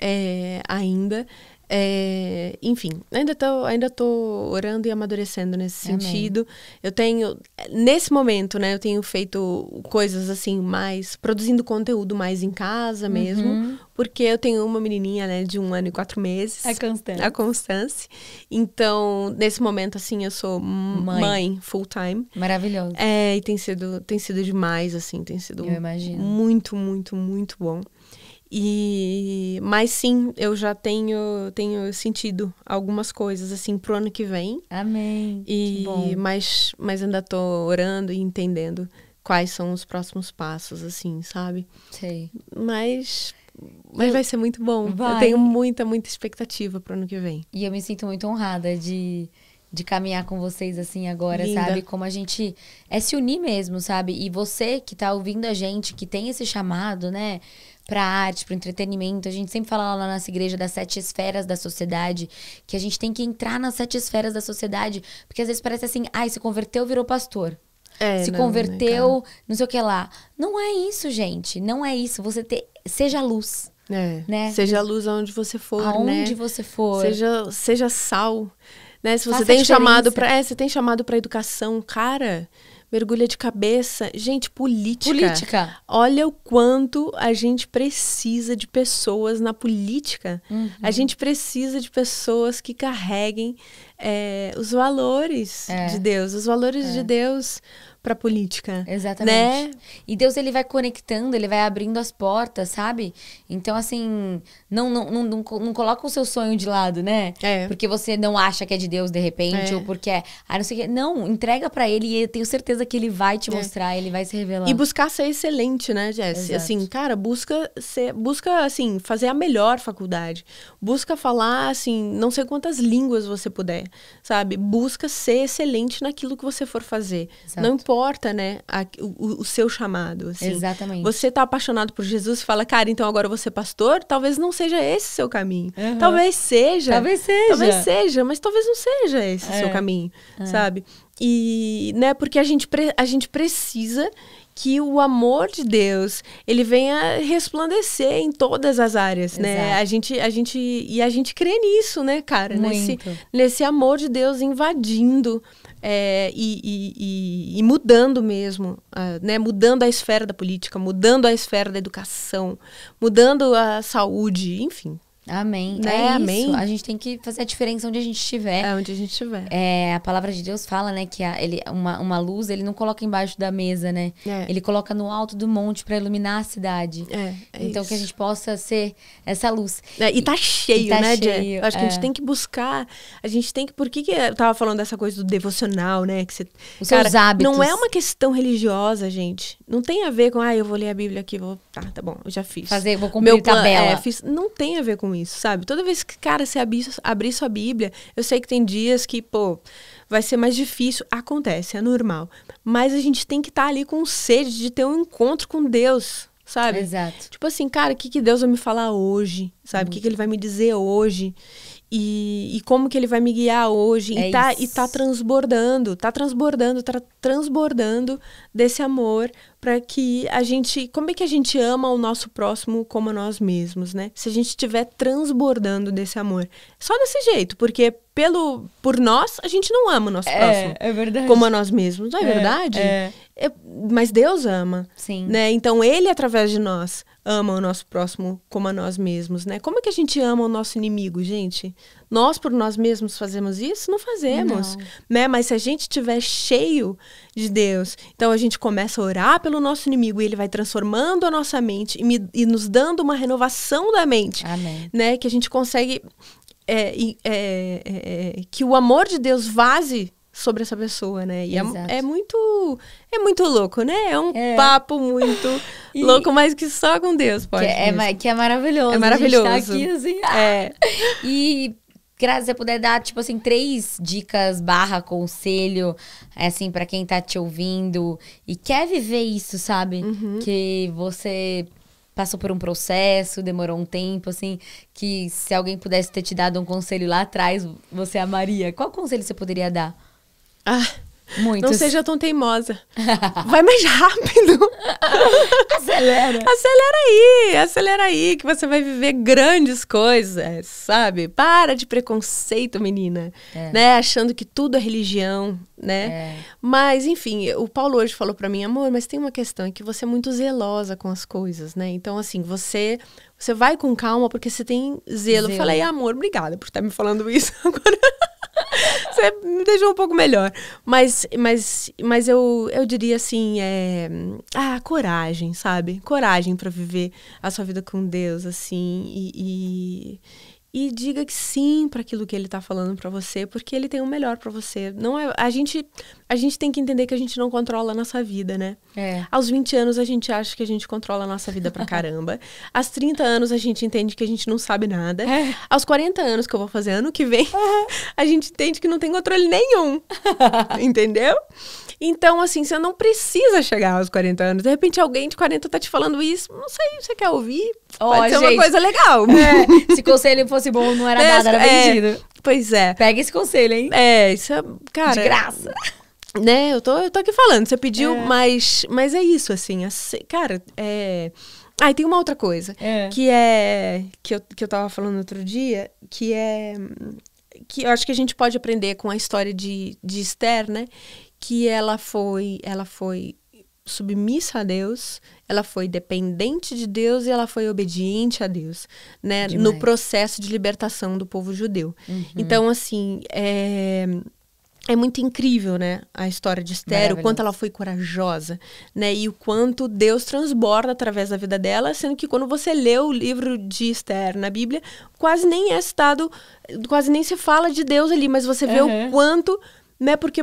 é, ainda. É, enfim, ainda tô, ainda tô orando e amadurecendo nesse Amém. sentido. Eu tenho, nesse momento, né, eu tenho feito coisas assim, mais. produzindo conteúdo mais em casa uhum. mesmo. Uhum. Porque eu tenho uma menininha, né, de um ano e quatro meses. A Constance. A Constance. Então, nesse momento, assim, eu sou mãe, mãe full time. Maravilhoso. É, e tem sido, tem sido demais, assim, tem sido. Eu imagino. Muito, muito, muito bom. E mas sim, eu já tenho tenho sentido algumas coisas assim pro ano que vem. Amém. E mas mas ainda tô orando e entendendo quais são os próximos passos assim, sabe? Sei. Mas mas eu... vai ser muito bom. Vai. Eu tenho muita, muita expectativa pro ano que vem. E eu me sinto muito honrada de de caminhar com vocês assim agora, Linda. sabe? Como a gente é se unir mesmo, sabe? E você que tá ouvindo a gente, que tem esse chamado, né? para arte, para entretenimento. A gente sempre fala lá na nossa igreja das sete esferas da sociedade, que a gente tem que entrar nas sete esferas da sociedade, porque às vezes parece assim, ai, ah, se converteu, virou pastor. É, se não, é, converteu, né, não sei o que lá. Não é isso, gente. Não é isso. Você ter, seja luz. É, né? Seja luz aonde você for, né? aonde né? você for. Seja, seja sal, né? Se você tem chamado para, é, você tem chamado para educação, cara, mergulha de cabeça. Gente, política. Política. Olha o quanto a gente precisa de pessoas na política. Uhum. A gente precisa de pessoas que carreguem é, os valores é. de Deus, os valores é. de Deus para política. Né? Exatamente. Né? E Deus ele vai conectando, ele vai abrindo as portas, sabe? Então assim, não não, não, não, não coloca o seu sonho de lado, né? É. Porque você não acha que é de Deus de repente é. ou porque é, ah, não sei quê, não, entrega para ele e eu tenho certeza que ele vai te é. mostrar, é. ele vai se revelar. E buscar ser excelente, né, Jess? Assim, cara, busca ser, busca assim, fazer a melhor faculdade. Busca falar assim, não sei quantas línguas você puder, sabe? Busca ser excelente naquilo que você for fazer. Exato. Não importa, né, a, o, o, seu chamado. Assim. Exatamente. Você tá apaixonado por Jesus e fala, cara, então agora você pastor? Talvez não seja esse seu caminho. Uhum. Talvez seja. Talvez seja. Talvez seja, mas talvez não seja esse é. seu caminho, é. sabe? E, né, porque a gente, a gente precisa que o amor de Deus ele venha resplandecer em todas as áreas, né? Exato. né? A gente, a gente e a gente crê nisso, né, cara? Muito. Nesse, nesse amor de Deus invadindo é, e, e, e, mudando mesmo, uh, né? mudando a esfera da política, mudando a esfera da educação, mudando a saúde, enfim, Amém. Né? É amém. isso. A gente tem que fazer a diferença onde a gente estiver. É, onde a gente estiver. É, a palavra de Deus fala, né, que a, ele, uma, uma luz ele não coloca embaixo da mesa, né? É. Ele coloca no alto do monte para iluminar a cidade. É, é Então isso. que a gente possa ser essa luz. É, e tá cheio, e tá né, cheio, Acho que a gente é. tem que buscar, a gente tem que... Por que, que eu tava falando dessa coisa do devocional, né? Que você, Os cara, seus hábitos. Não é uma questão religiosa, gente. Não tem a ver com, ah, eu vou ler a Bíblia aqui, vou... Tá, tá bom, eu já fiz. Fazer, vou cumprir Meu tabela. é, fiz, não tem a ver com isso isso, sabe? Toda vez que, cara, você abrir, abrir sua Bíblia, eu sei que tem dias que, pô, vai ser mais difícil. Acontece, é normal. Mas a gente tem que estar tá ali com sede de ter um encontro com Deus, sabe? Exato. Tipo assim, cara, o que, que Deus vai me falar hoje, sabe? O que, que Ele vai me dizer hoje? E, e, como que ele vai me guiar hoje. É e, tá, e tá transbordando, tá transbordando, tá transbordando desse amor para que a gente, como é que a gente ama o nosso próximo como a nós mesmos, né? Se a gente estiver transbordando desse amor. Só desse jeito, porque pelo por nós a gente não ama o nosso é, próximo. É verdade. Como a nós mesmos, não é, é verdade? É. é. mas Deus ama. Sim. Né? Então ele através de nós ama o nosso próximo como a nós mesmos, né? Como é que a gente ama o nosso inimigo, gente? Nós, por nós mesmos, fazemos isso? Não fazemos. Não. Né? Mas se a gente estiver cheio de Deus, então a gente começa a orar pelo nosso inimigo e ele vai transformando a nossa mente e, me, e nos dando uma renovação da mente. Amém. Né? Que a gente consegue. É, é, é, é, que o amor de Deus vaze sobre essa pessoa, né? E é, é, muito é muito louco, né? É um é. papo muito (laughs) e... louco, mas que só com Deus pode. Que é, que é maravilhoso. É tá maravilhoso. Tá aqui, assim, É. (laughs) E Grazi, você puder dar, tipo assim, três dicas barra conselho, assim, para quem tá te ouvindo e quer viver isso, sabe? Uhum. Que você passou por um processo, demorou um tempo, assim, que se alguém pudesse ter te dado um conselho lá atrás, você amaria. Qual conselho você poderia dar? Ah Muitos. Não seja tão teimosa. Vai mais rápido. (laughs) acelera. Acelera aí, acelera aí, que você vai viver grandes coisas, sabe? Para de preconceito, menina. É. Né? Achando que tudo é religião né? É. Mas, enfim, o Paulo hoje falou para mim, amor, mas tem uma questão, é que você é muito zelosa com as coisas, né? Então, assim, você você vai com calma porque você tem zelo. zelo. Eu falei, amor, obrigada por estar tá me falando isso (laughs) agora. você me deixou um pouco melhor. Mas, mas, mas eu, eu diria assim, é... Ah, coragem, sabe? Coragem para viver a sua vida com Deus, assim, e... e e diga que sim para aquilo que ele está falando para você, porque ele tem o melhor para você. Não é, a gente a gente tem que entender que a gente não controla a nossa vida, né? É. Aos 20 anos a gente acha que a gente controla a nossa vida para caramba. (laughs) Aos 30 anos a gente entende que a gente não sabe nada. É. Aos 40 anos que eu vou fazer ano que vem, uhum. (laughs) a gente entende que não tem controle nenhum. (laughs) Entendeu? Então, assim, você não precisa chegar aos 40 anos. De repente, alguém de 40 tá te falando isso. Não sei, você quer ouvir? Oh, Pode gente, uma coisa legal. (laughs) É, (laughs) se conselho fosse bom, não era é, nada, era é. vendido. É, pois é. Pega esse conselho, hein? É, isso é, cara... De graça. Né, eu tô, eu tô aqui falando. Você pediu, é. mas, mas é isso, assim. assim cara, é... Ah, e tem uma outra coisa. É. Que é... Que eu, que eu tava falando outro dia, que é que eu acho que a gente pode aprender com a história de, de Esther, né? que ela foi, ela foi submissa a Deus, ela foi dependente de Deus e ela foi obediente a Deus, né? Demais. No processo de libertação do povo judeu. Uhum. Então, assim, é, é muito incrível, né? A história de Esther, o quanto ela foi corajosa, né? E o quanto Deus transborda através da vida dela, sendo que quando você lê o livro de Esther na Bíblia, quase nem é citado, quase nem se fala de Deus ali, mas você vê uhum. o quanto né? Porque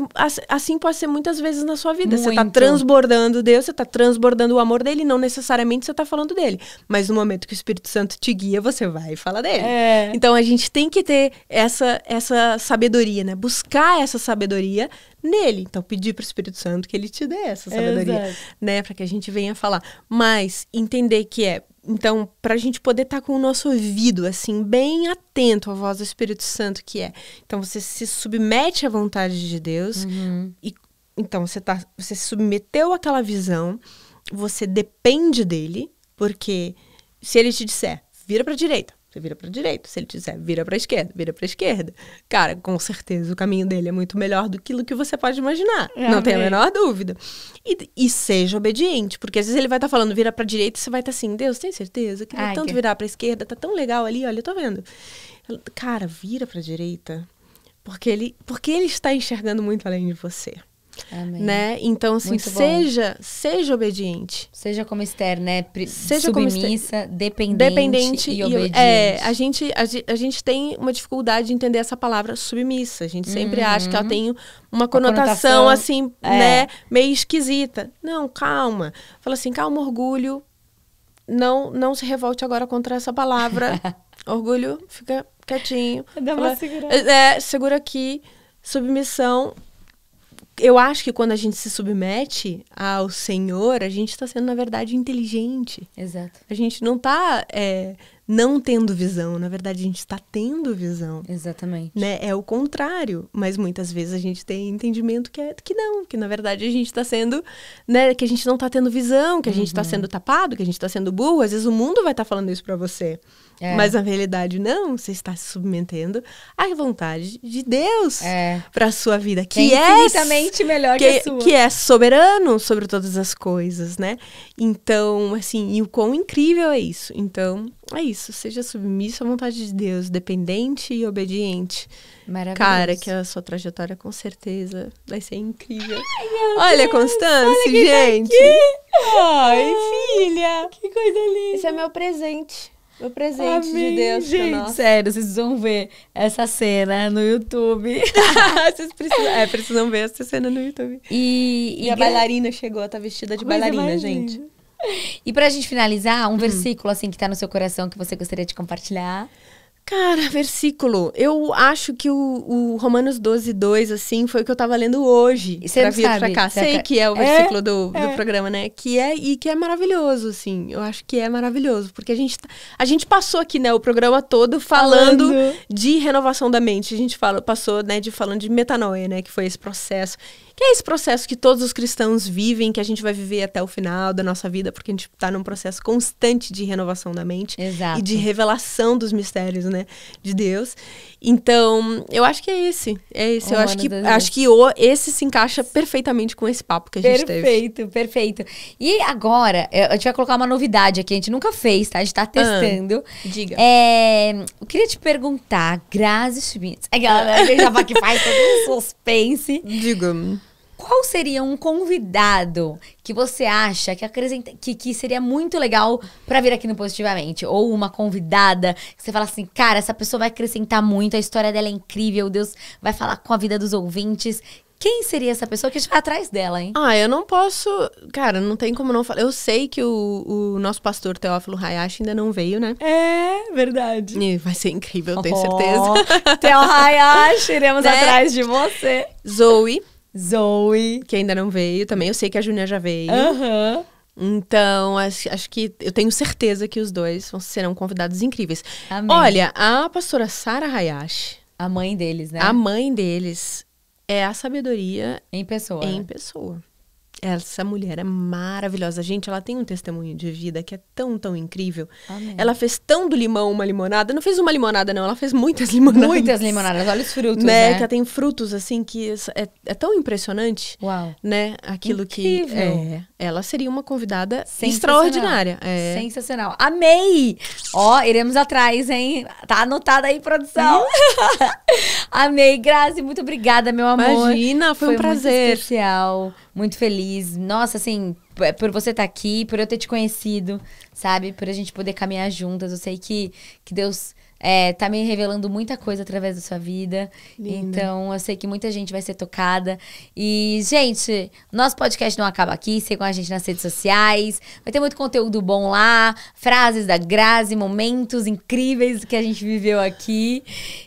assim pode ser muitas vezes na sua vida. Tá Muito. Você está transbordando Deus, você está transbordando o amor dele, não necessariamente você está falando dele. Mas no momento que o Espírito Santo te guia, você vai falar dele. É. Então a gente tem que ter essa, essa sabedoria, né? Buscar essa sabedoria nele. Então pedir para o Espírito Santo que ele te dê essa sabedoria, né? Para que a gente venha falar. Mas entender que é então, para a gente poder estar tá com o nosso ouvido, assim, bem atento à voz do Espírito Santo que é. Então, você se submete à vontade de Deus. Uhum. E, então, você, tá, você se submeteu àquela visão. Você depende dele, porque se ele te disser, vira para direita, você vira para direita. Se ele disser, vira para esquerda, vira para esquerda. Cara, com certeza o caminho dele é muito melhor do que que você pode imaginar. Eu é, não tem a menor dúvida. E, e, seja obediente, porque às vezes ele vai estar tá falando vira para direita e você vai estar tá assim, Deus, tem certeza? Eu queria Ai, tanto que... virar para esquerda, tá tão legal ali, olha, eu tô vendo. Cara, vira para direita. Porque ele, porque ele está enxergando muito além de você. Amém. né? Então assim, seja, seja obediente. Seja como Esther, né? Pri seja submissa, como dependente, dependente e, e é, obediente. É, a gente a, a, gente tem uma dificuldade de entender essa palavra submissa. A gente sempre uhum. acha que ela tem uma conotação, conotação assim, é. né, meio esquisita. Não, calma. Fala assim, calma, orgulho. Não, não se revolte agora contra essa palavra. (laughs) orgulho, fica quietinho. Dá uma fala, segurada. É, é segura aqui. Submissão, eu acho que quando a gente se submete ao Senhor, a gente está sendo, na verdade, inteligente. Exato. A gente não está é, não tendo visão. Na verdade, a gente está tendo visão. Exatamente. Né? É o contrário. Mas muitas vezes a gente tem entendimento que, é, que não, que na verdade a gente está sendo, né? Que a gente não está tendo visão, que a gente está uhum. sendo tapado, que a gente está sendo burro. Às vezes o mundo vai estar tá falando isso para você. É. Mas na realidade, não. Você está se submetendo à vontade de Deus é. para a sua vida, que é infinitamente é, melhor que, que, a sua. Que é soberano sobre todas as coisas, né? Então, assim, e o quão incrível é isso. Então, é isso, seja submisso à vontade de Deus, dependente e obediente. Maravilhoso. Cara, que a sua trajetória com certeza vai ser incrível. Ai, olha, Deus, Constance, olha tá gente. Tá Ai, ah, filha. Que coisa linda. Esse é meu presente. Meu presente Amém, de Deus gente. nós. Sério, vocês vão ver essa cena no YouTube. (laughs) vocês precisam, é, precisam ver essa cena no YouTube. E, e, e a bailarina chegou, tá vestida de bailarina, gente. E pra gente finalizar, um hum. versículo assim que tá no seu coração que você gostaria de compartilhar? Cara, versículo. Eu acho que o, o Romanos 12, 2, assim, foi o que eu tava lendo hoje. você pra vir pra cá. Tá Sei que é o é? versículo é, do, do é. programa, né? Que é, e que é maravilhoso, assim. Eu acho que é maravilhoso. Porque a gente, tá, a gente passou aqui, né, o programa todo falando, falando. de renovação da mente. A gente fala, passou, né, de falando de metanoia, né? Que foi esse processo que é esse processo que todos os cristãos vivem, que a gente vai viver até o final da nossa vida, porque a gente está num processo constante de renovação da mente Exato. e de revelação dos mistérios, né, de Deus. Então, eu acho que é esse. É esse. Oh, eu acho que, acho que o, esse se encaixa perfeitamente com esse papo que a gente perfeito, teve. Perfeito, perfeito. E agora, eh, a gente vai colocar uma novidade aqui. A gente nunca fez, tá? A gente tá ah, testando. Ah, diga. É, eu queria te perguntar, Grazi Schmitz. É galera, já vai que faz todo um suspense. diga qual seria um convidado que você acha que, acrescenta, que, que seria muito legal para vir aqui no Positivamente? Ou uma convidada que você fala assim, cara, essa pessoa vai acrescentar muito, a história dela é incrível, Deus vai falar com a vida dos ouvintes. Quem seria essa pessoa que a gente atrás dela, hein? Ah, eu não posso. Cara, não tem como não falar. Eu sei que o, o nosso pastor Teófilo Hayashi ainda não veio, né? É, verdade. E vai ser incrível, eu tenho oh, certeza. Teó Hayashi, iremos (laughs) né? atrás de você. Zoe. Zoe. Que ainda não veio também. Eu sei que a Júnia já veio. Aham. Uhum. Então, acho, acho, que eu tenho certeza que os dois serão convidados incríveis. Amém. Olha, a pastora Sara Hayashi. A mãe deles, né? A mãe deles é a sabedoria em pessoa. Em pessoa. Essa mulher é maravilhosa. Gente, ela tem um testemunho de vida que é tão, tão incrível. Amém. Ela fez tão do limão uma limonada. Não fez uma limonada, não. Ela fez muitas (laughs) limonadas. Muitas limonadas. Olha os frutos, né? né? Que ela tem frutos, assim, que é, é tão impressionante. Uau. Né? Aquilo incrível. que... É, ela seria uma convidada Sensacional. extraordinária. É. Sensacional. Amei! Ó, iremos atrás, hein? Tá anotada aí, produção. (laughs) Amei, Grazi, muito obrigada, meu amor. Imagina, foi, foi um prazer. Muito especial, muito feliz. Nossa, assim, por você estar tá aqui, por eu ter te conhecido, sabe? Por a gente poder caminhar juntas. Eu sei que, que Deus é, tá me revelando muita coisa através da sua vida. Linda. Então, eu sei que muita gente vai ser tocada. E, gente, nosso podcast não acaba aqui. Sigam a gente nas redes sociais. Vai ter muito conteúdo bom lá. Frases da Grazi, momentos incríveis que a gente viveu aqui.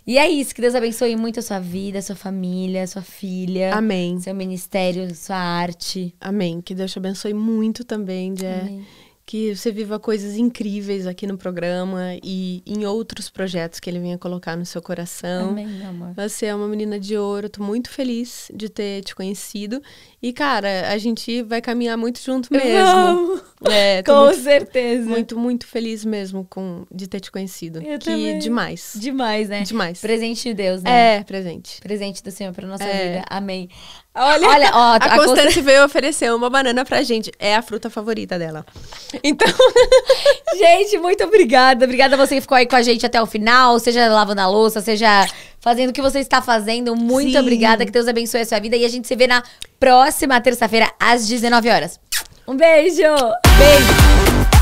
E é isso. Que Deus abençoe muito a sua vida, a sua família, a sua filha. Amém. Seu ministério, sua arte. Amém. Que Deus te abençoe muito também, Jé. Amém que você viva coisas incríveis aqui no programa e em outros projetos que ele venha colocar no seu coração. Amém, amor. Você é uma menina de ouro, estou muito feliz de ter te conhecido e, cara, a gente vai caminhar muito junto mesmo. É, (laughs) com muito, certeza. Muito, muito feliz mesmo com, de ter te conhecido. Eu que também. demais. Demais, né? Demais. Presente de Deus, né? É, presente. Presente do Senhor pra nossa é. vida. Amém. Olha, Olha ó, a, a Constância Const... veio oferecer uma banana pra gente. É a fruta favorita dela. Então, (laughs) gente, muito obrigada. Obrigada a você que ficou aí com a gente até o final, seja lavando a louça, seja fazendo o que você está fazendo. Muito Sim. obrigada, que Deus abençoe a sua vida. E a gente se vê na próxima terça-feira, às 19 horas. Um beijo! Beijo!